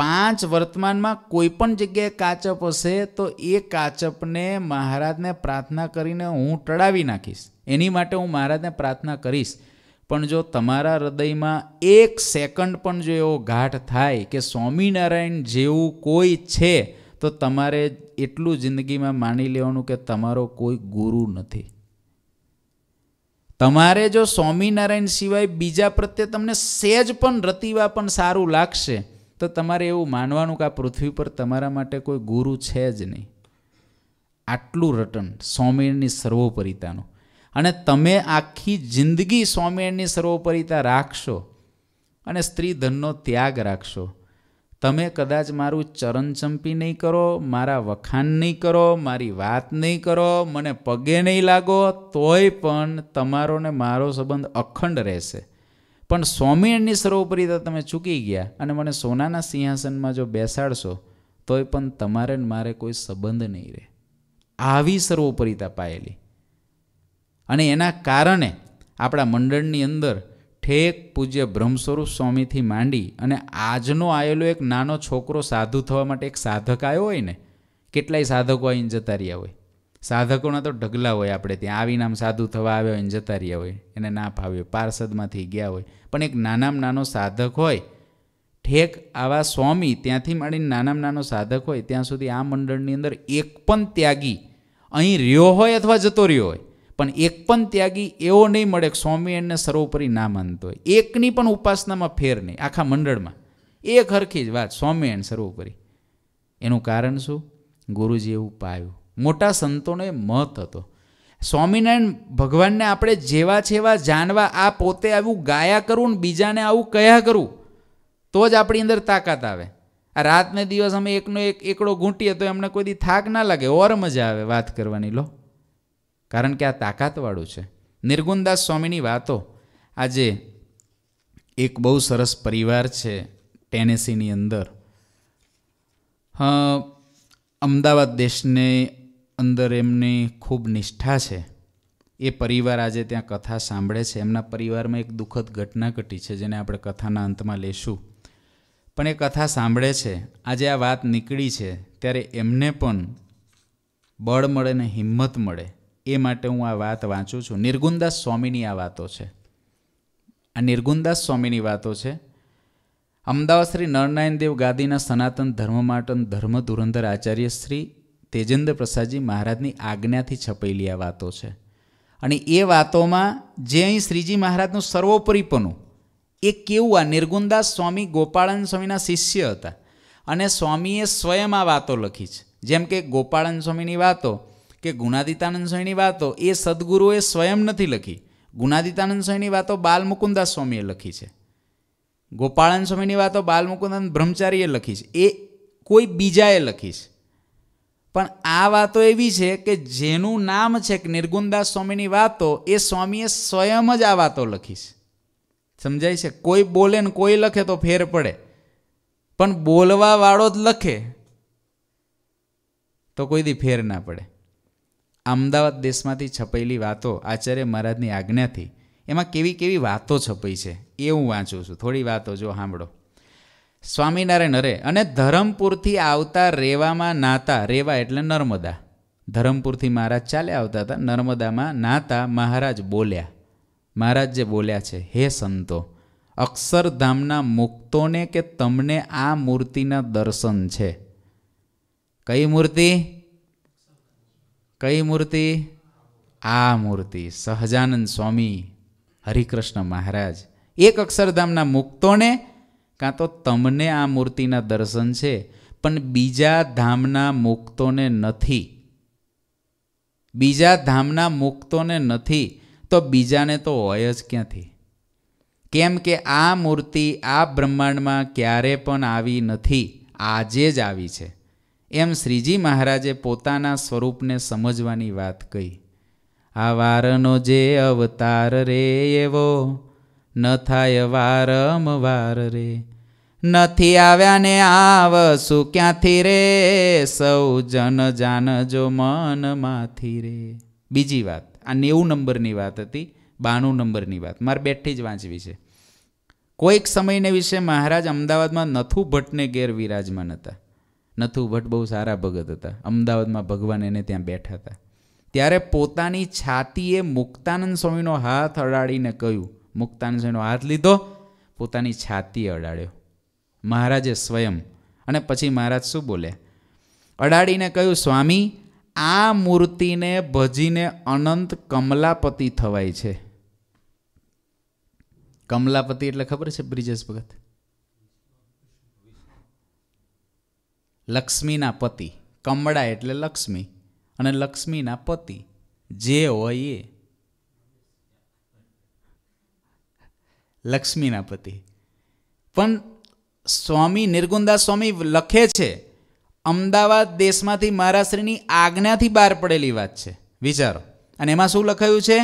પાંચ વર્તમાનમાં કોઈ પણ જગ્યાએ કાચપ હશે તો એ કાચપને મહારાજને પ્રાર્થના કરીને હું ટળાવી નાખીશ એની માટે હું મહારાજને પ્રાર્થના કરીશ પણ જો તમારા હૃદયમાં એક સેકન્ડ પણ જો એવો ગાંઠ થાય કે સ્વામિનારાયણ જેવું કોઈ છે તો તમારે એટલું જિંદગીમાં માની લેવાનું કે તમારો કોઈ ગુરુ નથી તમારે જો સ્વામિનારાયણ સિવાય બીજા પ્રત્યે તમને સહેજ પણ રતિવા પણ સારું લાગશે તો તમારે એવું માનવાનું કે આ પૃથ્વી પર તમારા માટે કોઈ ગુરુ છે જ નહીં આટલું રટન સ્વામિનારાયણની સર્વોપરિતાનું અને તમે આખી જિંદગી સ્વામિનારાયણની સર્વોપરિતા રાખશો અને સ્ત્રી ધનનો ત્યાગ રાખશો તમે કદાચ મારું ચરણ ચંપી નહીં કરો મારા વખાણ નહીં કરો મારી વાત નહીં કરો મને પગે નહીં લાગો તોય પણ તમારો ને મારો સંબંધ અખંડ રહેશે પણ સ્વામિનારાયણની સર્વોપરિતા તમે ચૂકી ગયા અને મને સોનાના સિંહાસનમાં જો બેસાડશો તોય પણ તમારે મારે કોઈ સંબંધ નહીં રહે આવી સર્વોપરિતા પાયેલી અને એના કારણે આપણા મંડળની અંદર ઠેક પૂજ્ય બ્રહ્મસ્વરૂપ સ્વામીથી માંડી અને આજનો આવેલો એક નાનો છોકરો સાધુ થવા માટે એક સાધક આવ્યો હોય ને કેટલાય સાધકો આવીને જતા રહ્યા હોય સાધકોના તો ઢગલા હોય આપણે ત્યાં આવીને આમ સાધુ થવા આવ્યા હોય જતા રહ્યા હોય એને ના ફાવ્યો પાર્ષદમાંથી ગયા હોય પણ એક નાનામાં નાનો સાધક હોય ઠેક આવા સ્વામી ત્યાંથી માંડીને નાનામાં નાનો સાધક હોય ત્યાં સુધી આ મંડળની અંદર એક પણ ત્યાગી અહીં રહ્યો હોય અથવા જતો રહ્યો હોય પણ એક પણ ત્યાગી એવો નહીં મળે કે સ્વામી એને સર્વોપરી ના માનતો હોય એકની પણ ઉપાસનામાં ફેર નહીં આખા મંડળમાં એક હરખી જ વાત સ્વામી એને સર્વોપરી એનું કારણ શું ગુરુજી એવું પાયું મોટા સંતોનો એ મત હતો સ્વામિનારાયણ ભગવાનને આપણે જેવા છેવા જાણવા આ પોતે આવું ગાયા કરવું ને બીજાને આવું કયા કરવું તો જ આપણી અંદર તાકાત આવે આ રાતને દિવસ અમે એકનો એક એકડો ઘૂંટીએ તો એમને કોઈ દી થાક ના લાગે ઓર મજા આવે વાત કરવાની લો કારણ કે આ તાકાતવાળું છે નિર્ગુણદાસ સ્વામીની વાતો આજે એક બહુ સરસ પરિવાર છે ટેનેસીની અંદર અમદાવાદ દેશને અંદર એમની ખૂબ નિષ્ઠા છે એ પરિવાર આજે ત્યાં કથા સાંભળે છે એમના પરિવારમાં એક દુઃખદ ઘટના ઘટી છે જેને આપણે કથાના અંતમાં લેશું પણ એ કથા સાંભળે છે આજે આ વાત નીકળી છે ત્યારે એમને પણ બળ મળે ને હિંમત મળે એ માટે હું આ વાત વાંચું છું નિર્ગુંદાસ સ્વામીની આ વાતો છે આ નિર્ગુંદાસ સ્વામીની વાતો છે અમદાવાદ શ્રી નરનાયણદેવ ગાદીના સનાતન ધર્મ ધર્મ ધુરંધર આચાર્ય શ્રી તેજેન્દ્ર પ્રસાદજી મહારાજની આજ્ઞાથી છપેલી આ વાતો છે અને એ વાતોમાં જે અહીં શ્રીજી મહારાજનું સર્વોપરીપણું એ કેવું આ નિર્ગુંદાસ સ્વામી ગોપાળન સ્વામીના શિષ્ય હતા અને સ્વામીએ સ્વયં આ વાતો લખી છે જેમ કે ગોપાળન સ્વામીની વાતો કે ગુનાદિતાનંદ સ્વામીની વાતો એ સદગુરુએ સ્વયં નથી લખી ગુનાદિતાનંદ સ્વામીની વાતો બાલમુકુદાસ સ્વામીએ લખી છે ગોપાળાનંદ સ્વામીની વાતો બાલમુકુદાનંદ બ્રહ્મચારીએ લખી છે એ કોઈ બીજાએ લખી છે પણ આ વાતો એવી છે કે જેનું નામ છે કે નિર્ગુણદાસ સ્વામીની વાતો એ સ્વામીએ સ્વયં જ આ વાતો લખી છે સમજાય છે કોઈ બોલે ને કોઈ લખે તો ફેર પડે પણ બોલવાવાળો જ લખે તો કોઈ દી ફેર ના પડે અમદાવાદ દેશમાંથી છપાયેલી વાતો આચાર્ય મહારાજની આજ્ઞાથી એમાં કેવી કેવી વાતો છપાઈ છે એ હું વાંચું છું થોડી વાતો જો સાંભળો સ્વામિનારાયણ અરે અને ધરમપુરથી આવતા રેવામાં નાતા રેવા એટલે નર્મદા ધરમપુરથી મહારાજ ચાલ્યા આવતા હતા નર્મદામાં નાતા મહારાજ બોલ્યા મહારાજ જે બોલ્યા છે હે સંતો અક્ષરધામના મુક્તોને કે તમને આ મૂર્તિના દર્શન છે કઈ મૂર્તિ કઈ મૂર્તિ આ મૂર્તિ સહજાનંદ સ્વામી હરિકૃષ્ણ મહારાજ એક અક્ષરધામના મુક્તોને કાં તો તમને આ મૂર્તિના દર્શન છે પણ બીજા ધામના મુક્તોને નથી બીજા ધામના મુક્તોને નથી તો બીજાને તો હોય જ ક્યાંથી કેમ કે આ મૂર્તિ આ બ્રહ્માંડમાં ક્યારે પણ આવી નથી આજે જ આવી છે એમ શ્રીજી મહારાજે પોતાના સ્વરૂપને સમજવાની વાત કહી આ વારનો જે અવતાર રે એવો ન થાય વારમવાર રે નથી આવ્યા ને આવ શું ક્યાંથી રે સૌ જન જાન જાનજો મનમાંથી રે બીજી વાત આ નેવું નંબરની વાત હતી બાણું નંબરની વાત મારે બેઠી જ વાંચવી છે કોઈક સમયને વિશે મહારાજ અમદાવાદમાં નથુ ભટ્ટને ગેર વિરાજમાન હતા નથુ ભટ્ટ બહુ સારા ભગત હતા અમદાવાદમાં ભગવાન એને ત્યાં બેઠા હતા ત્યારે પોતાની છાતીએ મુક્તાનંદ સ્વામીનો હાથ અડાડીને કહ્યું મુક્તાનંદ સ્વામીનો હાથ લીધો પોતાની છાતી અડાડ્યો મહારાજે સ્વયં અને પછી મહારાજ શું બોલ્યા અડાડીને કહ્યું સ્વામી આ મૂર્તિને ભજીને અનંત કમલાપતિ થવાય છે કમલાપતિ એટલે ખબર છે બ્રિજેશ ભગત લક્ષ્મીના પતિ કમળા એટલે લક્ષ્મી અને લક્ષ્મીના પતિ જે હોય એ લક્ષ્મીના પતિ પણ સ્વામી નિર્ગુંદા સ્વામી લખે છે અમદાવાદ દેશમાંથી મહારાષ્ટ્રની આજ્ઞાથી બહાર પડેલી વાત છે વિચારો અને એમાં શું લખાયું છે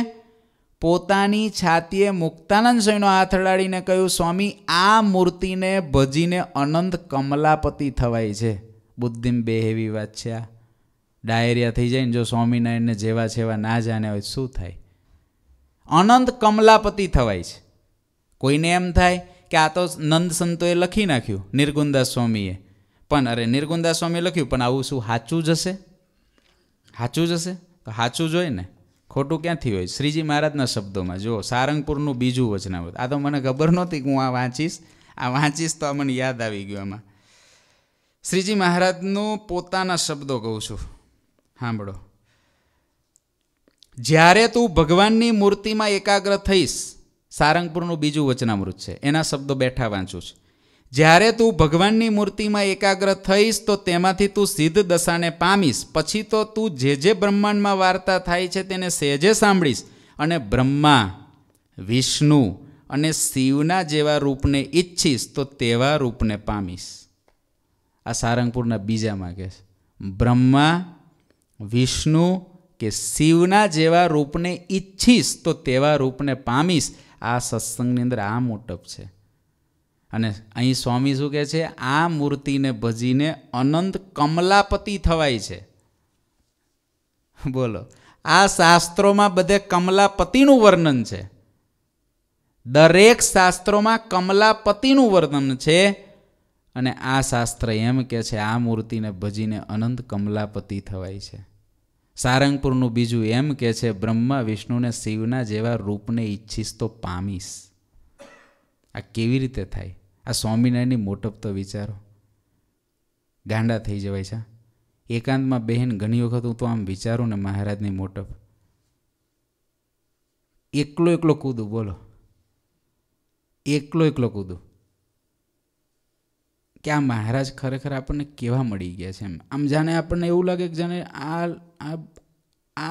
પોતાની છાતીએ મુક્તાનંદ સ્વામીનો હાથ અડાડીને કહ્યું સ્વામી આ મૂર્તિને ભજીને અનંત કમલાપતિ થવાય છે બુદ્ધિમ બેહેવી વાચ્યા ડાયરિયા થઈ જાય ને જો સ્વામિનારાયણને જેવા છેવા ના જાણ્યા હોય શું થાય અનંત કમલાપતિ થવાય છે કોઈને એમ થાય કે આ તો નંદ સંતોએ લખી નાખ્યું નિર્ગુંદા સ્વામીએ પણ અરે નિર્ગુંદા સ્વામીએ લખ્યું પણ આવું શું સાચું જશે સાચું જશે તો સાચું જોઈએ ને ખોટું ક્યાંથી હોય શ્રીજી મહારાજના શબ્દોમાં જો સારંગપુરનું બીજું વચનાવત આ તો મને ખબર નહોતી કે હું આ વાંચીશ આ વાંચીશ તો મને યાદ આવી ગયું આમાં શ્રીજી મહારાજનું પોતાના શબ્દો કહું છું સાંભળો જ્યારે તું ભગવાનની મૂર્તિમાં એકાગ્ર થઈશ સારંગપુરનું બીજું વચનામૃત છે એના શબ્દો બેઠા વાંચું છું જ્યારે તું ભગવાનની મૂર્તિમાં એકાગ્ર થઈશ તો તેમાંથી તું સિદ્ધ દશાને પામીશ પછી તો તું જે જે બ્રહ્માંડમાં વાર્તા થાય છે તેને સહેજે સાંભળીશ અને બ્રહ્મા વિષ્ણુ અને શિવના જેવા રૂપને ઈચ્છીશ તો તેવા રૂપને પામીશ આ સારંગપુરના બીજામાં માગે છે બ્રહ્મા વિષ્ણુ કે શિવના જેવા રૂપને ઈચ્છીશ તો તેવા રૂપને પામીશ આ સત્સંગની અંદર આ મોટપ છે અને અહીં સ્વામી શું કહે છે આ મૂર્તિને ભજીને અનંત કમલાપતિ થવાય છે બોલો આ શાસ્ત્રોમાં બધે કમલાપતિનું વર્ણન છે દરેક શાસ્ત્રોમાં કમલાપતિનું વર્ણન છે અને આ શાસ્ત્ર એમ કહે છે આ મૂર્તિને ભજીને અનંત કમલાપતિ થવાય છે સારંગપુરનું બીજું એમ કહે છે બ્રહ્મા વિષ્ણુને શિવના જેવા રૂપને ઈચ્છીશ તો પામીશ આ કેવી રીતે થાય આ સ્વામિનારાયણની મોટપ તો વિચારો ગાંડા થઈ જવાય છે એકાંતમાં બહેન ઘણી વખત હું તો આમ વિચારું ને મહારાજની મોટપ એકલો એકલો કૂદું બોલો એકલો એકલો કૂદું કે આ મહારાજ ખરેખર આપણને કેવા મળી ગયા છે એમ આમ જાણે આપણને એવું લાગે કે જાણે આ આ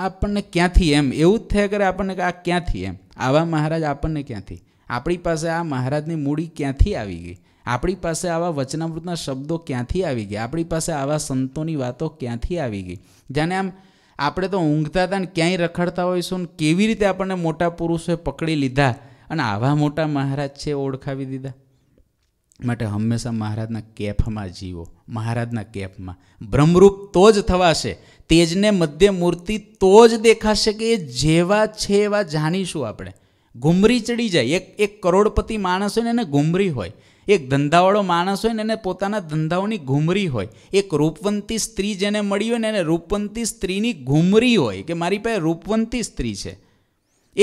આપણને ક્યાંથી એમ એવું જ થયા કરે આપણને કે આ ક્યાંથી એમ આવા મહારાજ આપણને ક્યાંથી આપણી પાસે આ મહારાજની મૂડી ક્યાંથી આવી ગઈ આપણી પાસે આવા વચનામૃતના શબ્દો ક્યાંથી આવી ગયા આપણી પાસે આવા સંતોની વાતો ક્યાંથી આવી ગઈ જાણે આમ આપણે તો ઊંઘતા હતા ને ક્યાંય રખડતા હોઈશું ને કેવી રીતે આપણને મોટા પુરુષોએ પકડી લીધા અને આવા મોટા મહારાજ છે ઓળખાવી દીધા માટે હંમેશા મહારાજના કેફમાં જીવો મહારાજના કેફમાં બ્રહ્મરૂપ તો જ થવાશે તેજને મધ્ય મૂર્તિ તો જ દેખાશે કે એ જેવા છે એવા જાણીશું આપણે ઘુમરી ચડી જાય એક એક કરોડપતિ માણસ હોય ને એને ઘુમરી હોય એક ધંધાવાળો માણસ હોય ને એને પોતાના ધંધાઓની ઘૂમરી હોય એક રૂપવંતી સ્ત્રી જેને મળી હોય ને એને રૂપવંતી સ્ત્રીની ઘૂમરી હોય કે મારી પાસે રૂપવંતી સ્ત્રી છે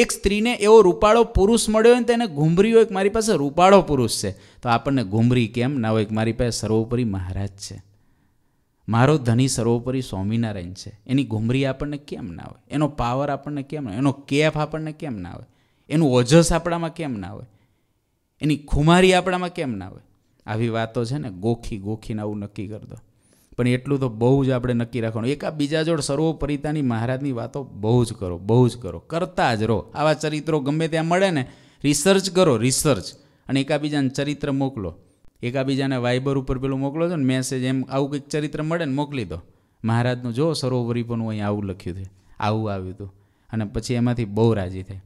એક સ્ત્રીને એવો રૂપાળો પુરુષ મળ્યો ને તેને ઘુમરી હોય કે મારી પાસે રૂપાળો પુરુષ છે તો આપણને ઘુમરી કેમ ના હોય કે મારી પાસે સર્વોપરી મહારાજ છે મારો ધની સર્વોપરી સ્વામિનારાયણ છે એની ઘુમરી આપણને કેમ ના હોય એનો પાવર આપણને કેમ ના એનો કેફ આપણને કેમ ના હોય એનું ઓજસ આપણામાં કેમ ના હોય એની ખુમારી આપણામાં કેમ ના હોય આવી વાતો છે ને ગોખી ગોખીને આવું નક્કી કરી દો પણ એટલું તો બહુ જ આપણે નક્કી રાખવાનું એક આ બીજા જોડ સર્વોપરિતાની મહારાજની વાતો બહુ જ કરો બહુ જ કરો કરતા જ રહો આવા ચરિત્રો ગમે ત્યાં મળે ને રિસર્ચ કરો રિસર્ચ અને એકાબીજાને ચરિત્ર મોકલો એકાબીજાને વાઇબર ઉપર પેલું મોકલો છો ને મેસેજ એમ આવું કંઈક ચરિત્ર મળે ને મોકલી દો મહારાજનું જો સરોવરી પણ અહીં આવું લખ્યું છે આવું આવ્યું હતું અને પછી એમાંથી બહુ રાજી થાય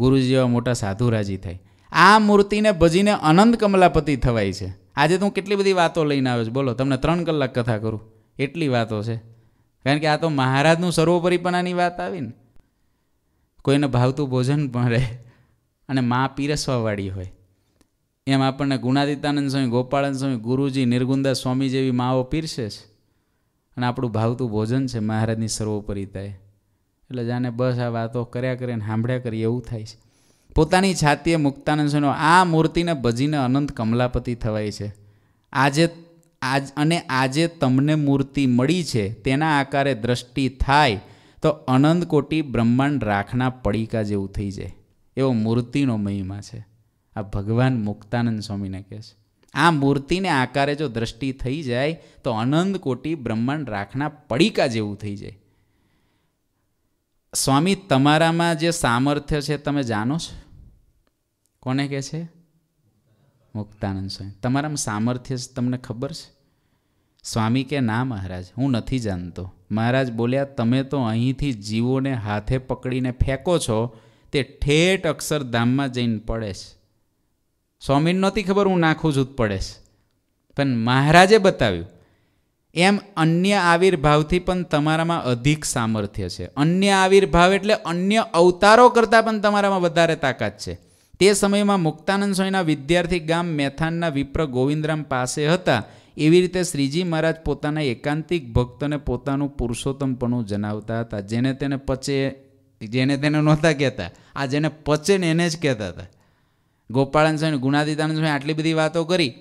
ગુરુજી જેવા મોટા સાધુ રાજી થાય આ મૂર્તિને ભજીને અનંત કમલાપતિ થવાય છે આજે તો હું કેટલી બધી વાતો લઈને આવ્યો છું બોલો તમને ત્રણ કલાક કથા કરું એટલી વાતો છે કારણ કે આ તો મહારાજનું સર્વોપરીપણાની વાત આવી ને કોઈને ભાવતું ભોજન પણ રહે અને મા પીરસવાવાળી હોય એમ આપણને ગુણાદિતાનંદ સ્વામી ગોપાળાનંદ સ્વામી ગુરુજી નિર્ગુંદા સ્વામી જેવી માઓ પીરસે છે અને આપણું ભાવતું ભોજન છે મહારાજની સર્વોપરીતાએ એટલે જાણે બસ આ વાતો કર્યા કરીને સાંભળ્યા કરીએ એવું થાય છે પોતાની છાતીએ મુક્તાનંદ મુક્તાનંદનો આ મૂર્તિને ભજીને અનંત કમલાપતિ થવાય છે આજે આજ અને આજે તમને મૂર્તિ મળી છે તેના આકારે દ્રષ્ટિ થાય તો અનંત કોટી બ્રહ્માંડ રાખના પડીકા જેવું થઈ જાય એવો મૂર્તિનો મહિમા છે આ ભગવાન મુક્તાનંદ સ્વામીને કહે છે આ મૂર્તિને આકારે જો દ્રષ્ટિ થઈ જાય તો અનંત કોટી બ્રહ્માંડ રાખના પડીકા જેવું થઈ જાય સ્વામી તમારામાં જે સામર્થ્ય છે તમે જાણો છો કોને કહે છે મુક્તાનંદ સ્વામી તમારામાં સામર્થ્ય છે તમને ખબર છે સ્વામી કે ના મહારાજ હું નથી જાણતો મહારાજ બોલ્યા તમે તો અહીંથી જીવોને હાથે પકડીને ફેંકો છો તે ઠેઠ અક્ષરધામમાં જઈને પડે છે સ્વામીને નહોતી ખબર હું નાખું જ પડે છે પણ મહારાજે બતાવ્યું એમ અન્ય આવિર્ભાવથી પણ તમારામાં અધિક સામર્થ્ય છે અન્ય આવિર્ભાવ એટલે અન્ય અવતારો કરતાં પણ તમારામાં વધારે તાકાત છે તે સમયમાં મુક્તાનંદ સ્વામીના વિદ્યાર્થી ગામ મેથાનના વિપ્ર ગોવિંદરામ પાસે હતા એવી રીતે શ્રીજી મહારાજ પોતાના એકાંતિક ભક્તને પોતાનું પુરુષોત્તમપણું જણાવતા હતા જેને તેને પચે જેને તેને નહોતા કહેતા આ જેને પચે ને એને જ કહેતા હતા ગોપાળાન સ્વામી ગુણાદિતાનંદ સ્વામી આટલી બધી વાતો કરી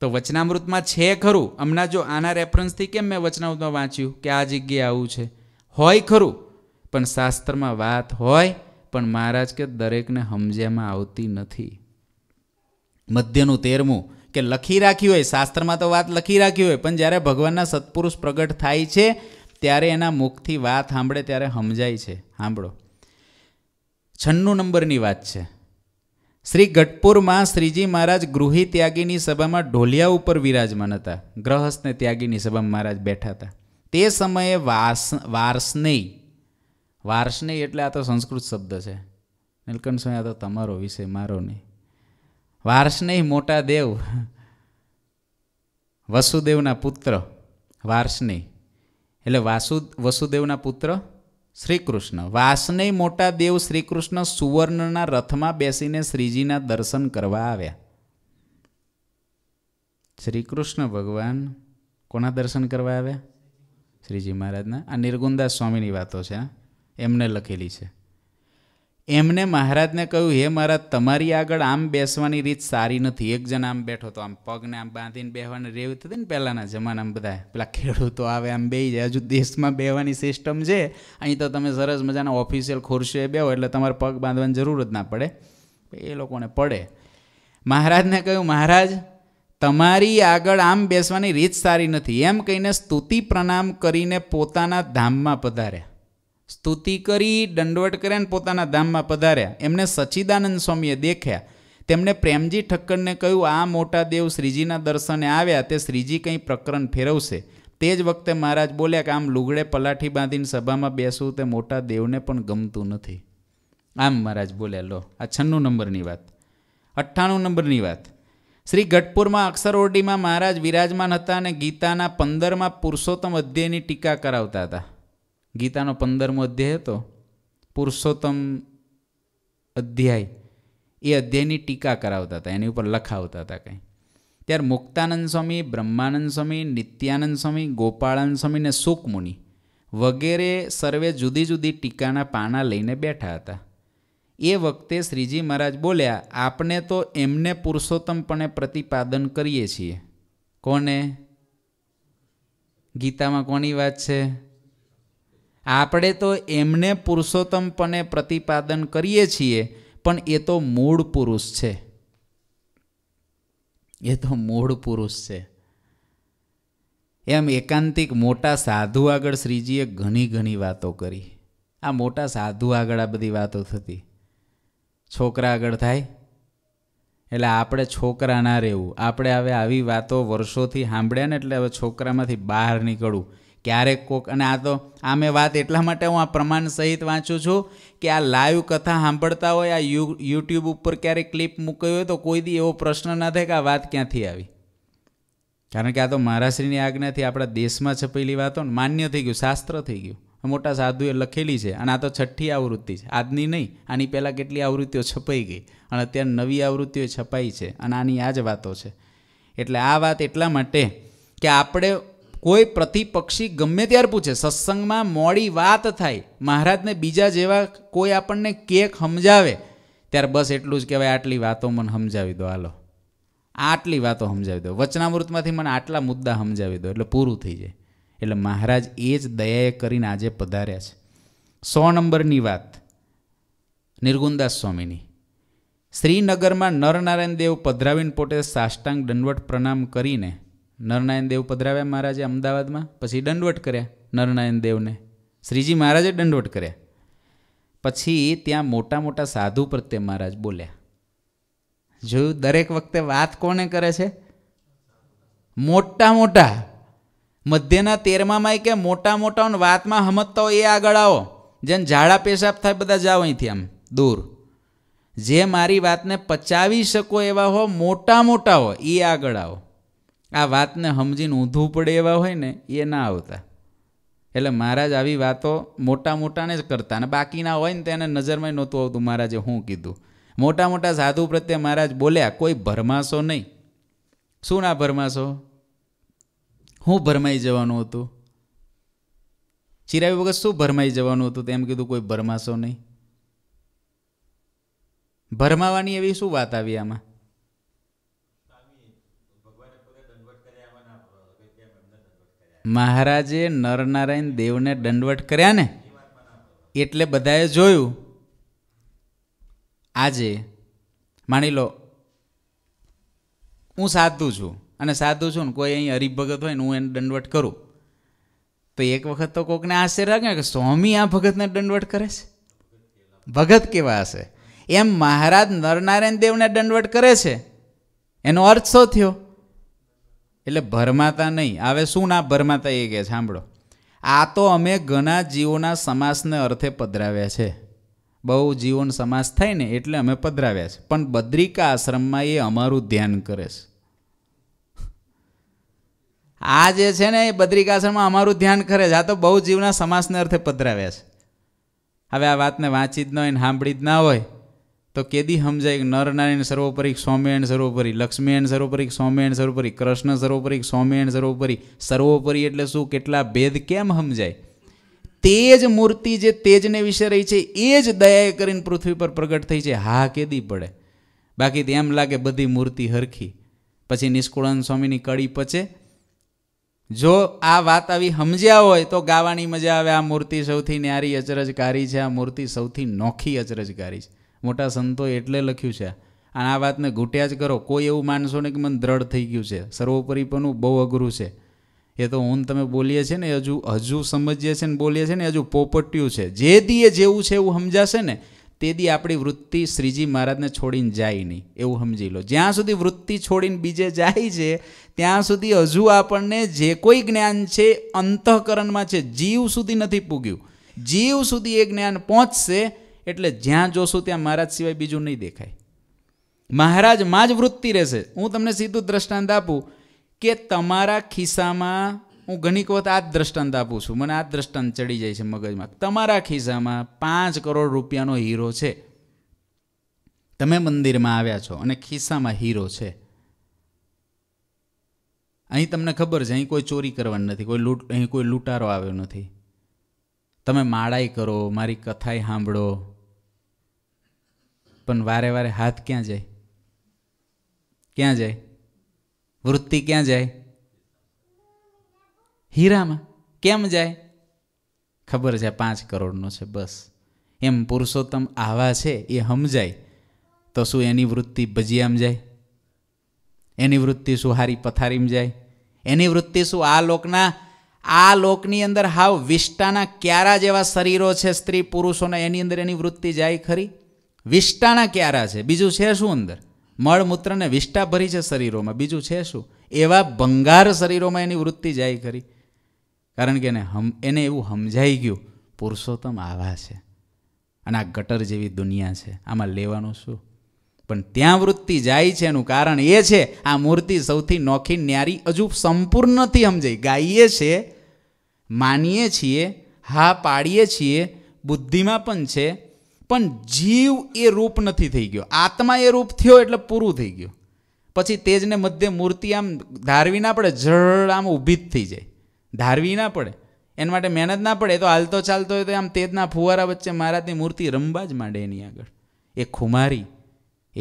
તો વચનામૃતમાં છે ખરું હમણાં જો આના રેફરન્સથી કેમ મેં વચનામૃતમાં વાંચ્યું કે આ જગ્યાએ આવું છે હોય ખરું પણ શાસ્ત્રમાં વાત હોય પણ મહારાજ કે દરેકને સમજ્યામાં આવતી નથી મધ્યનું તેરમું કે લખી રાખ્યું હોય શાસ્ત્રમાં તો વાત લખી રાખી હોય પણ જ્યારે ભગવાનના સત્પુરુષ પ્રગટ થાય છે ત્યારે એના મુખથી વાત સાંભળે ત્યારે સમજાય છે સાંભળો છન્નું નંબરની વાત છે શ્રી ગઢપુરમાં શ્રીજી મહારાજ ગૃહી ત્યાગીની સભામાં ઢોલિયા ઉપર વિરાજમાન હતા ગ્રહસ્થને ત્યાગીની સભામાં મહારાજ બેઠા હતા તે સમયે વાસ વાર્ષનેય વાર્ષનેય એટલે આ તો સંસ્કૃત શબ્દ છે નીલકંઠ સ્વામી આ તો તમારો વિષય મારો નહીં વાર્ષનેય મોટા દેવ વસુદેવના પુત્ર વાર્ષનેય એટલે વાસુ વસુદેવના પુત્ર શ્રીકૃષ્ણ વાસને મોટા દેવ શ્રીકૃષ્ણ સુવર્ણના રથમાં બેસીને શ્રીજીના દર્શન કરવા આવ્યા શ્રીકૃષ્ણ ભગવાન કોના દર્શન કરવા આવ્યા શ્રીજી મહારાજના આ નિર્ગુંદા સ્વામીની વાતો છે એમને લખેલી છે એમને મહારાજને કહ્યું હે મહારાજ તમારી આગળ આમ બેસવાની રીત સારી નથી એક જણ આમ બેઠો તો આમ પગને આમ બાંધીને બેહવાની રેવ થતી ને પહેલાંના જમાનામાં બધા પેલા ખેડૂતો આવે આમ બે જાય હજુ દેશમાં બેહવાની સિસ્ટમ છે અહીં તો તમે સરસ મજાના ઓફિશિયલ ખુરશીએ બેહો એટલે તમારે પગ બાંધવાની જરૂર જ ના પડે એ લોકોને પડે મહારાજને કહ્યું મહારાજ તમારી આગળ આમ બેસવાની રીત સારી નથી એમ કહીને સ્તુતિ પ્રણામ કરીને પોતાના ધામમાં પધારે સ્તુતિ કરી દંડવટ કર્યા પોતાના ધામમાં પધાર્યા એમને સચિદાનંદ સ્વામીએ દેખ્યા તેમણે પ્રેમજી ઠક્કરને કહ્યું આ મોટા દેવ શ્રીજીના દર્શને આવ્યા તે શ્રીજી કંઈ પ્રકરણ ફેરવશે તે જ વખતે મહારાજ બોલ્યા કે આમ લુગડે પલાઠી બાંધીને સભામાં બેસવું તે મોટા દેવને પણ ગમતું નથી આમ મહારાજ બોલ્યા લો આ છન્નું નંબરની વાત અઠ્ઠાણું નંબરની વાત શ્રી ગઢપુરમાં અક્ષરઓરડીમાં મહારાજ વિરાજમાન હતા અને ગીતાના પંદરમાં પુરુષોત્તમ અધ્યયની ટીકા કરાવતા હતા ગીતાનો પંદરમો અધ્યાય હતો પુરુષોત્તમ અધ્યાય એ અધ્યાયની ટીકા કરાવતા હતા એની ઉપર લખાવતા હતા કંઈ ત્યારે મુક્તાનંદ સ્વામી બ્રહ્માનંદ સ્વામી નિત્યાનંદ સ્વામી ગોપાળાનંદ સ્વામી ને સુકમુનિ વગેરે સર્વે જુદી જુદી ટીકાના પાના લઈને બેઠા હતા એ વખતે શ્રીજી મહારાજ બોલ્યા આપણે તો એમને પુરુષોત્તમપણે પ્રતિપાદન કરીએ છીએ કોને ગીતામાં કોની વાત છે આપણે તો એમને પુરુષોત્તમપણે પ્રતિપાદન કરીએ છીએ પણ એ તો મૂળ પુરુષ છે એ તો મૂળ પુરુષ છે એમ એકાંતિક મોટા સાધુ આગળ શ્રીજીએ ઘણી ઘણી વાતો કરી આ મોટા સાધુ આગળ આ બધી વાતો થતી છોકરા આગળ થાય એટલે આપણે છોકરા ના રહેવું આપણે હવે આવી વાતો વર્ષોથી સાંભળ્યા ને એટલે હવે છોકરામાંથી બહાર નીકળવું ક્યારેક કોક અને આ તો આ મેં વાત એટલા માટે હું આ પ્રમાણ સહિત વાંચું છું કે આ લાઈવ કથા સાંભળતા હોય આ યુ યુટ્યુબ ઉપર ક્યારેક ક્લિપ મૂકી હોય તો કોઈ દી એવો પ્રશ્ન ના થાય કે આ વાત ક્યાંથી આવી કારણ કે આ તો મહારાષ્ટ્રની આજ્ઞાથી આપણા દેશમાં છપેલી વાતો માન્ય થઈ ગયું શાસ્ત્ર થઈ ગયું મોટા સાધુએ લખેલી છે અને આ તો છઠ્ઠી આવૃત્તિ છે આજની નહીં આની પહેલાં કેટલી આવૃત્તિઓ છપાઈ ગઈ અને અત્યારે નવી આવૃત્તિઓ છપાઈ છે અને આની આ જ વાતો છે એટલે આ વાત એટલા માટે કે આપણે કોઈ પ્રતિપક્ષી ગમે ત્યારે પૂછે સત્સંગમાં મોડી વાત થાય મહારાજને બીજા જેવા કોઈ આપણને કેક સમજાવે ત્યારે બસ એટલું જ કહેવાય આટલી વાતો મને સમજાવી દો હાલો આટલી વાતો સમજાવી દો વચનામૃતમાંથી મને આટલા મુદ્દા સમજાવી દો એટલે પૂરું થઈ જાય એટલે મહારાજ એ જ દયાએ કરીને આજે પધાર્યા છે સો નંબરની વાત નિર્ગુંદાસ સ્વામીની શ્રીનગરમાં નરનારાયણ દેવ પધરાવીન પોતે સાષ્ટાંગ દંડવટ પ્રણામ કરીને નરનારાયણ દેવ પધરાવ્યા મહારાજે અમદાવાદમાં પછી દંડવટ કર્યા નરનાયણ દેવને શ્રીજી મહારાજે દંડવટ કર્યા પછી ત્યાં મોટા મોટા સાધુ પ્રત્યે મહારાજ બોલ્યા જોયું દરેક વખતે વાત કોને કરે છે મોટા મોટા મધ્યના તેરમામાં કે મોટા મોટા વાતમાં હમતતા હોય એ આગળ આવો જેને ઝાડા પેશાબ થાય બધા જાઓ અહીંથી આમ દૂર જે મારી વાતને પચાવી શકો એવા હો મોટા મોટા હો એ આગળ આવો આ વાતને સમજીને ઊંધું પડે એવા હોય ને એ ના આવતા એટલે મહારાજ આવી વાતો મોટા મોટાને જ કરતા અને બાકીના હોય ને તેને નજરમાં નહોતું આવતું મહારાજે શું કીધું મોટા મોટા સાધુ પ્રત્યે મહારાજ બોલ્યા કોઈ ભરમાશો નહીં શું ના ભરમાશો હું ભરમાઈ જવાનું હતું ચિરાવી વગર શું ભરમાઈ જવાનું હતું તેમ કીધું કોઈ ભરમાશો નહીં ભરમાવાની એવી શું વાત આવી આમાં મહારાજે નરનારાયણ દેવને દંડવટ કર્યા ને એટલે બધાએ જોયું આજે માની લો હું સાધુ છું અને સાધુ છું ને કોઈ અહીં હરિભગત હોય ને હું એને દંડવટ કરું તો એક વખત તો કોકને આશ્ચર્ય લાગે કે સ્વામી આ ભગતને દંડવટ કરે છે ભગત કેવા હશે એમ મહારાજ નરનારાયણ દેવને દંડવટ કરે છે એનો અર્થ શો થયો એટલે ભરમાતા નહીં હવે શું ના ભરમાતા એ કહે સાંભળો આ તો અમે ઘણા જીવોના સમાસને અર્થે પધરાવ્યા છે બહુ જીવોન સમાસ થાય ને એટલે અમે પધરાવ્યા છે પણ બદ્રિકા આશ્રમમાં એ અમારું ધ્યાન કરે છે આ જે છે ને એ બદ્રિકાશ્રમમાં અમારું ધ્યાન કરે છે આ તો બહુ જીવના સમાસને અર્થે પધરાવ્યા છે હવે આ વાતને વાંચી જ ન હોય ને સાંભળી જ ના હોય તો કેદી સમજાય નરનારાયણ સર્વોપરી સૌમ્યાયણ સર્વોપરી લક્ષ્મીયણ સર્વોપરી સૌમ્યાયણ સર્વોપરી કૃષ્ણ સર્વોપરી સૌમ્યાયણ સર્વોપરી સર્વોપરી એટલે શું કેટલા ભેદ કેમ સમજાય તે જ મૂર્તિ જે તેજને વિશે રહી છે એ જ દયાએ કરીને પૃથ્વી પર પ્રગટ થઈ છે હા કેદી પડે બાકી તો એમ લાગે બધી મૂર્તિ હરખી પછી નિષ્કુળાન સ્વામીની કડી પચે જો આ વાત આવી સમજ્યા હોય તો ગાવાની મજા આવે આ મૂર્તિ સૌથી ન્યારી અચરજકારી છે આ મૂર્તિ સૌથી નોખી અચરજકારી છે મોટા સંતોએ એટલે લખ્યું છે અને આ વાતને ઘૂંટ્યા જ કરો કોઈ એવું માનશો ને કે મને દ્રઢ થઈ ગયું છે સર્વોપરીપણું બહુ અઘરું છે એ તો હું તમે બોલીએ છીએ ને હજુ હજુ સમજીએ છીએ ને બોલીએ છીએ ને હજુ પોપટ્યું છે જે દીએ જેવું છે એવું સમજાશે ને તે દી આપણી વૃત્તિ શ્રીજી મહારાજને છોડીને જાય નહીં એવું સમજી લો જ્યાં સુધી વૃત્તિ છોડીને બીજે જાય છે ત્યાં સુધી હજુ આપણને જે કોઈ જ્ઞાન છે અંતઃકરણમાં છે જીવ સુધી નથી પૂગ્યું જીવ સુધી એ જ્ઞાન પહોંચશે એટલે જ્યાં જોશું ત્યાં મહારાજ સિવાય બીજું નહીં દેખાય મહારાજમાં જ વૃત્તિ રહેશે હું તમને સીધું દ્રષ્ટાંત આપું કે તમારા ખિસ્સામાં હું ઘણીક વખત આ જ દ્રષ્ટાંત આપું છું મને આ દ્રષ્ટાંત ચડી જાય છે મગજમાં તમારા ખિસ્સામાં પાંચ કરોડ રૂપિયાનો હીરો છે તમે મંદિરમાં આવ્યા છો અને ખિસ્સામાં હીરો છે અહીં તમને ખબર છે અહીં કોઈ ચોરી કરવાની નથી કોઈ લૂંટ અહીં કોઈ લૂંટારો આવ્યો નથી તમે માળાઈ કરો મારી કથાએ સાંભળો પણ વારે વારે હાથ ક્યાં જાય ક્યાં જાય વૃત્તિ ક્યાં જાય હીરામાં કેમ જાય ખબર છે પાંચ કરોડનો છે બસ એમ પુરુષોત્તમ આવા છે એ સમજાય તો શું એની વૃત્તિ ભજીયામાં જાય એની વૃત્તિ શું હારી પથારીમાં જાય એની વૃત્તિ શું આ લોકના આ લોકની અંદર હાવ વિષ્ટાના ક્યારા જેવા શરીરો છે સ્ત્રી પુરુષોના એની અંદર એની વૃત્તિ જાય ખરી વિષ્ટાણા ક્યારા છે બીજું છે શું અંદર મળમૂત્રને વિષ્ટા ભરી છે શરીરોમાં બીજું છે શું એવા ભંગાર શરીરોમાં એની વૃત્તિ જાય ખરી કારણ કે એને હમ એને એવું સમજાઈ ગયું પુરુષોત્તમ આવા છે અને આ ગટર જેવી દુનિયા છે આમાં લેવાનું શું પણ ત્યાં વૃત્તિ જાય છે એનું કારણ એ છે આ મૂર્તિ સૌથી નોખી ન્યારી હજુ સંપૂર્ણ નથી સમજાઈ ગાઈએ છે માનીએ છીએ હા પાડીએ છીએ બુદ્ધિમાં પણ છે પણ જીવ એ રૂપ નથી થઈ ગયો આત્મા એ રૂપ થયો એટલે પૂરું થઈ ગયું પછી તેજને મધ્ય મૂર્તિ આમ ધારવી ના પડે જળ આમ ઊભી જ થઈ જાય ધારવી ના પડે એના માટે મહેનત ના પડે તો હાલતો ચાલતો હોય તો આમ તેજના ફુવારા વચ્ચે મહારાજની મૂર્તિ રમવા જ માંડે એની આગળ એ ખુમારી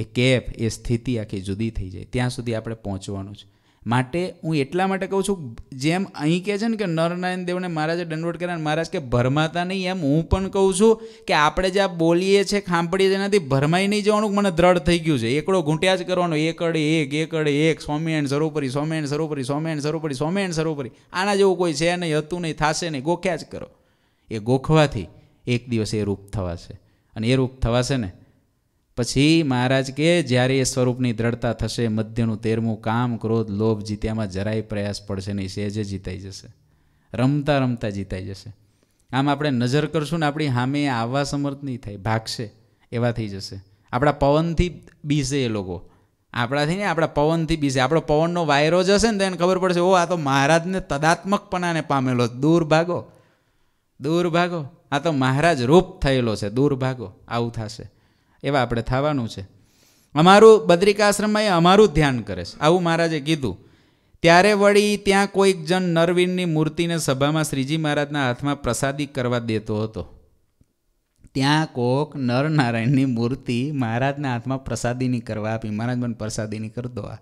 એ કેફ એ સ્થિતિ આખી જુદી થઈ જાય ત્યાં સુધી આપણે પહોંચવાનું છે માટે હું એટલા માટે કહું છું જેમ અહીં કહે છે ને કે નરનારાયણ દેવને મહારાજે દંડવટ કર્યા મહારાજ કે ભરમાતા નહીં એમ હું પણ કહું છું કે આપણે જે આ બોલીએ છીએ ખાંપડીએ છીએ એનાથી ભરમાઈ નહીં જવાનું મને દ્રઢ થઈ ગયું છે એકડો ઘૂંટ્યા જ કરવાનો એકડ એક એકડ એક સ્વામિયાણ સરોપરી સ્વામિયાણ સરોપરી સ્વામિયાણ સરોપરી સ્વામિયાણ સરોપરી આના જેવું કોઈ છે નહીં હતું નહીં થશે નહીં ગોખ્યા જ કરો એ ગોખવાથી એક દિવસ એ રૂપ થવાશે અને એ રૂપ થવાશે ને પછી મહારાજ કે જ્યારે એ સ્વરૂપની દ્રઢતા થશે મધ્યનું તેરમું કામ ક્રોધ લોભ જીત્યામાં જરાય પ્રયાસ પડશે નહીં સહેજે જીતાઈ જશે રમતા રમતા જીતાઈ જશે આમ આપણે નજર કરશું ને આપણી સામે આવવા સમર્થ નહીં થાય ભાગશે એવા થઈ જશે આપણા પવનથી બીજે એ લોકો આપણાથી ને આપણા પવનથી બીજે આપણો પવનનો વાયરો જશે ને તો એને ખબર પડશે ઓ આ તો મહારાજને તદાત્મકપણાને પામેલો દૂર ભાગો દૂર ભાગો આ તો મહારાજ રૂપ થયેલો છે દૂર ભાગો આવું થશે એવા આપણે થવાનું છે અમારું બદ્રિકાશ્રમમાં એ અમારું ધ્યાન કરે છે આવું મહારાજે કીધું ત્યારે વળી ત્યાં કોઈક જણ નરવીનની મૂર્તિને સભામાં શ્રીજી મહારાજના હાથમાં પ્રસાદી કરવા દેતો હતો ત્યાં કોક નરનારાયણની મૂર્તિ મહારાજના હાથમાં પ્રસાદીની કરવા આપી મહારાજ મને પ્રસાદીની કરતો આ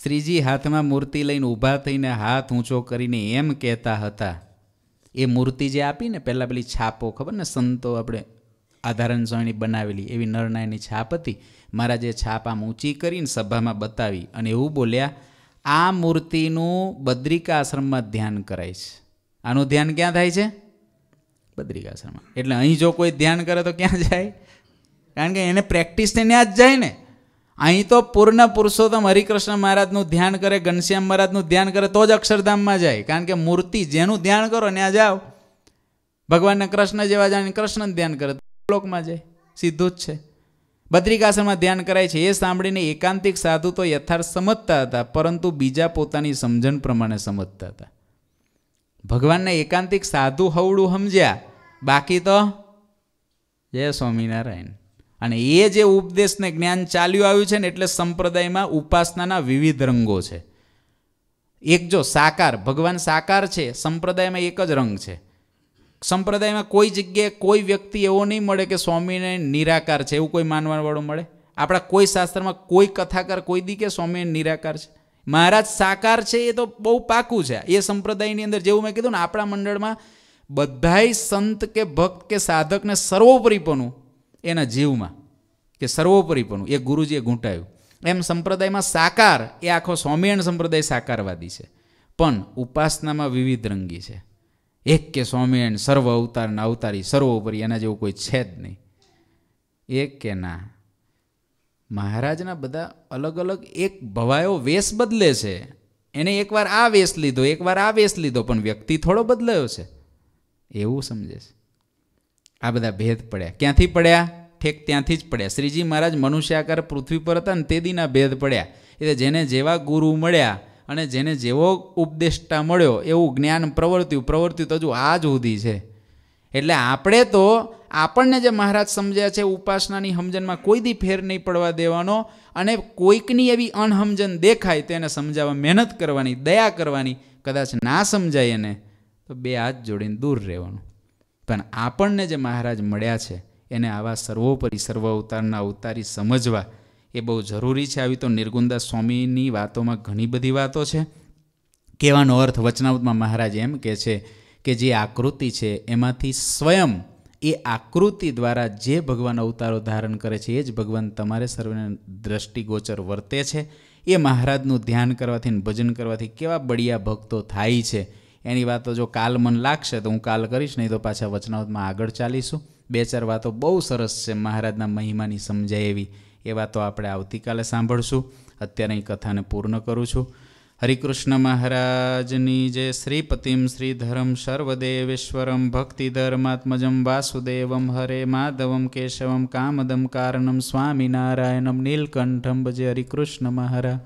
શ્રીજી હાથમાં મૂર્તિ લઈને ઊભા થઈને હાથ ઊંચો કરીને એમ કહેતા હતા એ મૂર્તિ જે આપીને પહેલાં પેલી છાપો ખબર ને સંતો આપણે આધારણ જોણી બનાવેલી એવી નરનાયની છાપ હતી મહારાજે છાપ આમ ઊંચી કરીને સભામાં બતાવી અને એવું બોલ્યા આ મૂર્તિનું બદ્રિકા આશ્રમમાં ધ્યાન કરાય છે આનું ધ્યાન ક્યાં થાય છે બદ્રિકા આશ્રમમાં એટલે અહીં જો કોઈ ધ્યાન કરે તો ક્યાં જાય કારણ કે એને પ્રેક્ટિસ તેને ત્યાં જ જાય ને અહીં તો પૂર્ણ પુરુષોત્તમ હરિકૃષ્ણ મહારાજનું ધ્યાન કરે ઘનશ્યામ મહારાજનું ધ્યાન કરે તો જ અક્ષરધામમાં જાય કારણ કે મૂર્તિ જેનું ધ્યાન કરો ત્યાં જાઓ ભગવાનને કૃષ્ણ જેવા જાણે કૃષ્ણ ધ્યાન કરે લોકમાં જાય સીધું જ છે બદ્રિકાશ્રમમાં ધ્યાન કરાય છે એ સાંભળીને એકાંતિક સાધુ તો યથાર્થ સમજતા હતા પરંતુ બીજા પોતાની સમજણ પ્રમાણે સમજતા હતા ભગવાનને એકાંતિક સાધુ હવડું સમજ્યા બાકી તો જય સ્વામિનારાયણ અને એ જે ઉપદેશને જ્ઞાન ચાલ્યું આવ્યું છે ને એટલે સંપ્રદાયમાં ઉપાસનાના વિવિધ રંગો છે એક જો સાકાર ભગવાન સાકાર છે સંપ્રદાયમાં એક જ રંગ છે સંપ્રદાયમાં કોઈ જગ્યાએ કોઈ વ્યક્તિ એવો નહીં મળે કે સ્વામીને નિરાકાર છે એવું કોઈ માનવાવાળો મળે આપણા કોઈ શાસ્ત્રમાં કોઈ કથાકાર કોઈ દી કે સ્વામિનારાયણ નિરાકાર છે મહારાજ સાકાર છે એ તો બહુ પાકું છે એ સંપ્રદાયની અંદર જેવું મેં કીધું ને આપણા મંડળમાં બધાય સંત કે ભક્ત કે સાધકને સર્વોપરીપણું એના જીવમાં કે સર્વોપરીપણું એ ગુરુજીએ ઘૂંટાયું એમ સંપ્રદાયમાં સાકાર એ આખો સ્વામિનારાયણ સંપ્રદાય સાકારવાદી છે પણ ઉપાસનામાં વિવિધ રંગી છે એક કે સ્વામિયણ સર્વ અવતાર અવતારના અવતારી સર્વોપરી એના જેવું કોઈ છે જ નહીં એક કે ના મહારાજના બધા અલગ અલગ એક ભવાયો વેશ બદલે છે એને એકવાર આ વેશ લીધો એકવાર આ વેશ લીધો પણ વ્યક્તિ થોડો બદલાયો છે એવું સમજે છે આ બધા ભેદ પડ્યા ક્યાંથી પડ્યા ઠેક ત્યાંથી જ પડ્યા શ્રીજી મહારાજ મનુષ્યાકાર પૃથ્વી પર હતા ને તે દીના ભેદ પડ્યા એટલે જેને જેવા ગુરુ મળ્યા અને જેને જેવો ઉપદેષ્ટા મળ્યો એવું જ્ઞાન પ્રવર્ત્યું પ્રવર્ત્યું તો હજુ આ જ સુધી છે એટલે આપણે તો આપણને જે મહારાજ સમજ્યા છે ઉપાસનાની સમજણમાં કોઈ દી ફેર નહીં પડવા દેવાનો અને કોઈકની એવી અણહમજન દેખાય તો એને સમજાવવા મહેનત કરવાની દયા કરવાની કદાચ ના સમજાય એને તો બે હાથ જોડીને દૂર રહેવાનું પણ આપણને જે મહારાજ મળ્યા છે એને આવા સર્વોપરી સર્વ અવતારના અવતારી સમજવા એ બહુ જરૂરી છે આવી તો નિર્ગુંદા સ્વામીની વાતોમાં ઘણી બધી વાતો છે કહેવાનો અર્થ વચનાવતમાં મહારાજ એમ કહે છે કે જે આકૃતિ છે એમાંથી સ્વયં એ આકૃતિ દ્વારા જે ભગવાન અવતારો ધારણ કરે છે એ જ ભગવાન તમારે સર્વને દ્રષ્ટિગોચર વર્તે છે એ મહારાજનું ધ્યાન કરવાથી ભજન કરવાથી કેવા બળિયા ભક્તો થાય છે એની વાતો જો કાલ મન લાગશે તો હું કાલ કરીશ નહીં તો પાછા વચનાવતમાં આગળ ચાલીશું બે ચાર વાતો બહુ સરસ છે મહારાજના મહિમાની સમજાય એવી એ વાતો આપણે આવતીકાલે સાંભળશું અત્યારે અહીં કથાને પૂર્ણ કરું છું હરિકૃષ્ણ મહારાજની જે શ્રીપતિમ શ્રીધરમ સર્વદેવેશ્વરમ ભક્તિધર્માત્મજમ વાસુદેવમ હરે માધવમ કેશવમ કામદમ કારણમ સ્વામિનારાયણમ નીલકંઠમ ભજે હરિકૃષ્ણ મહારાજ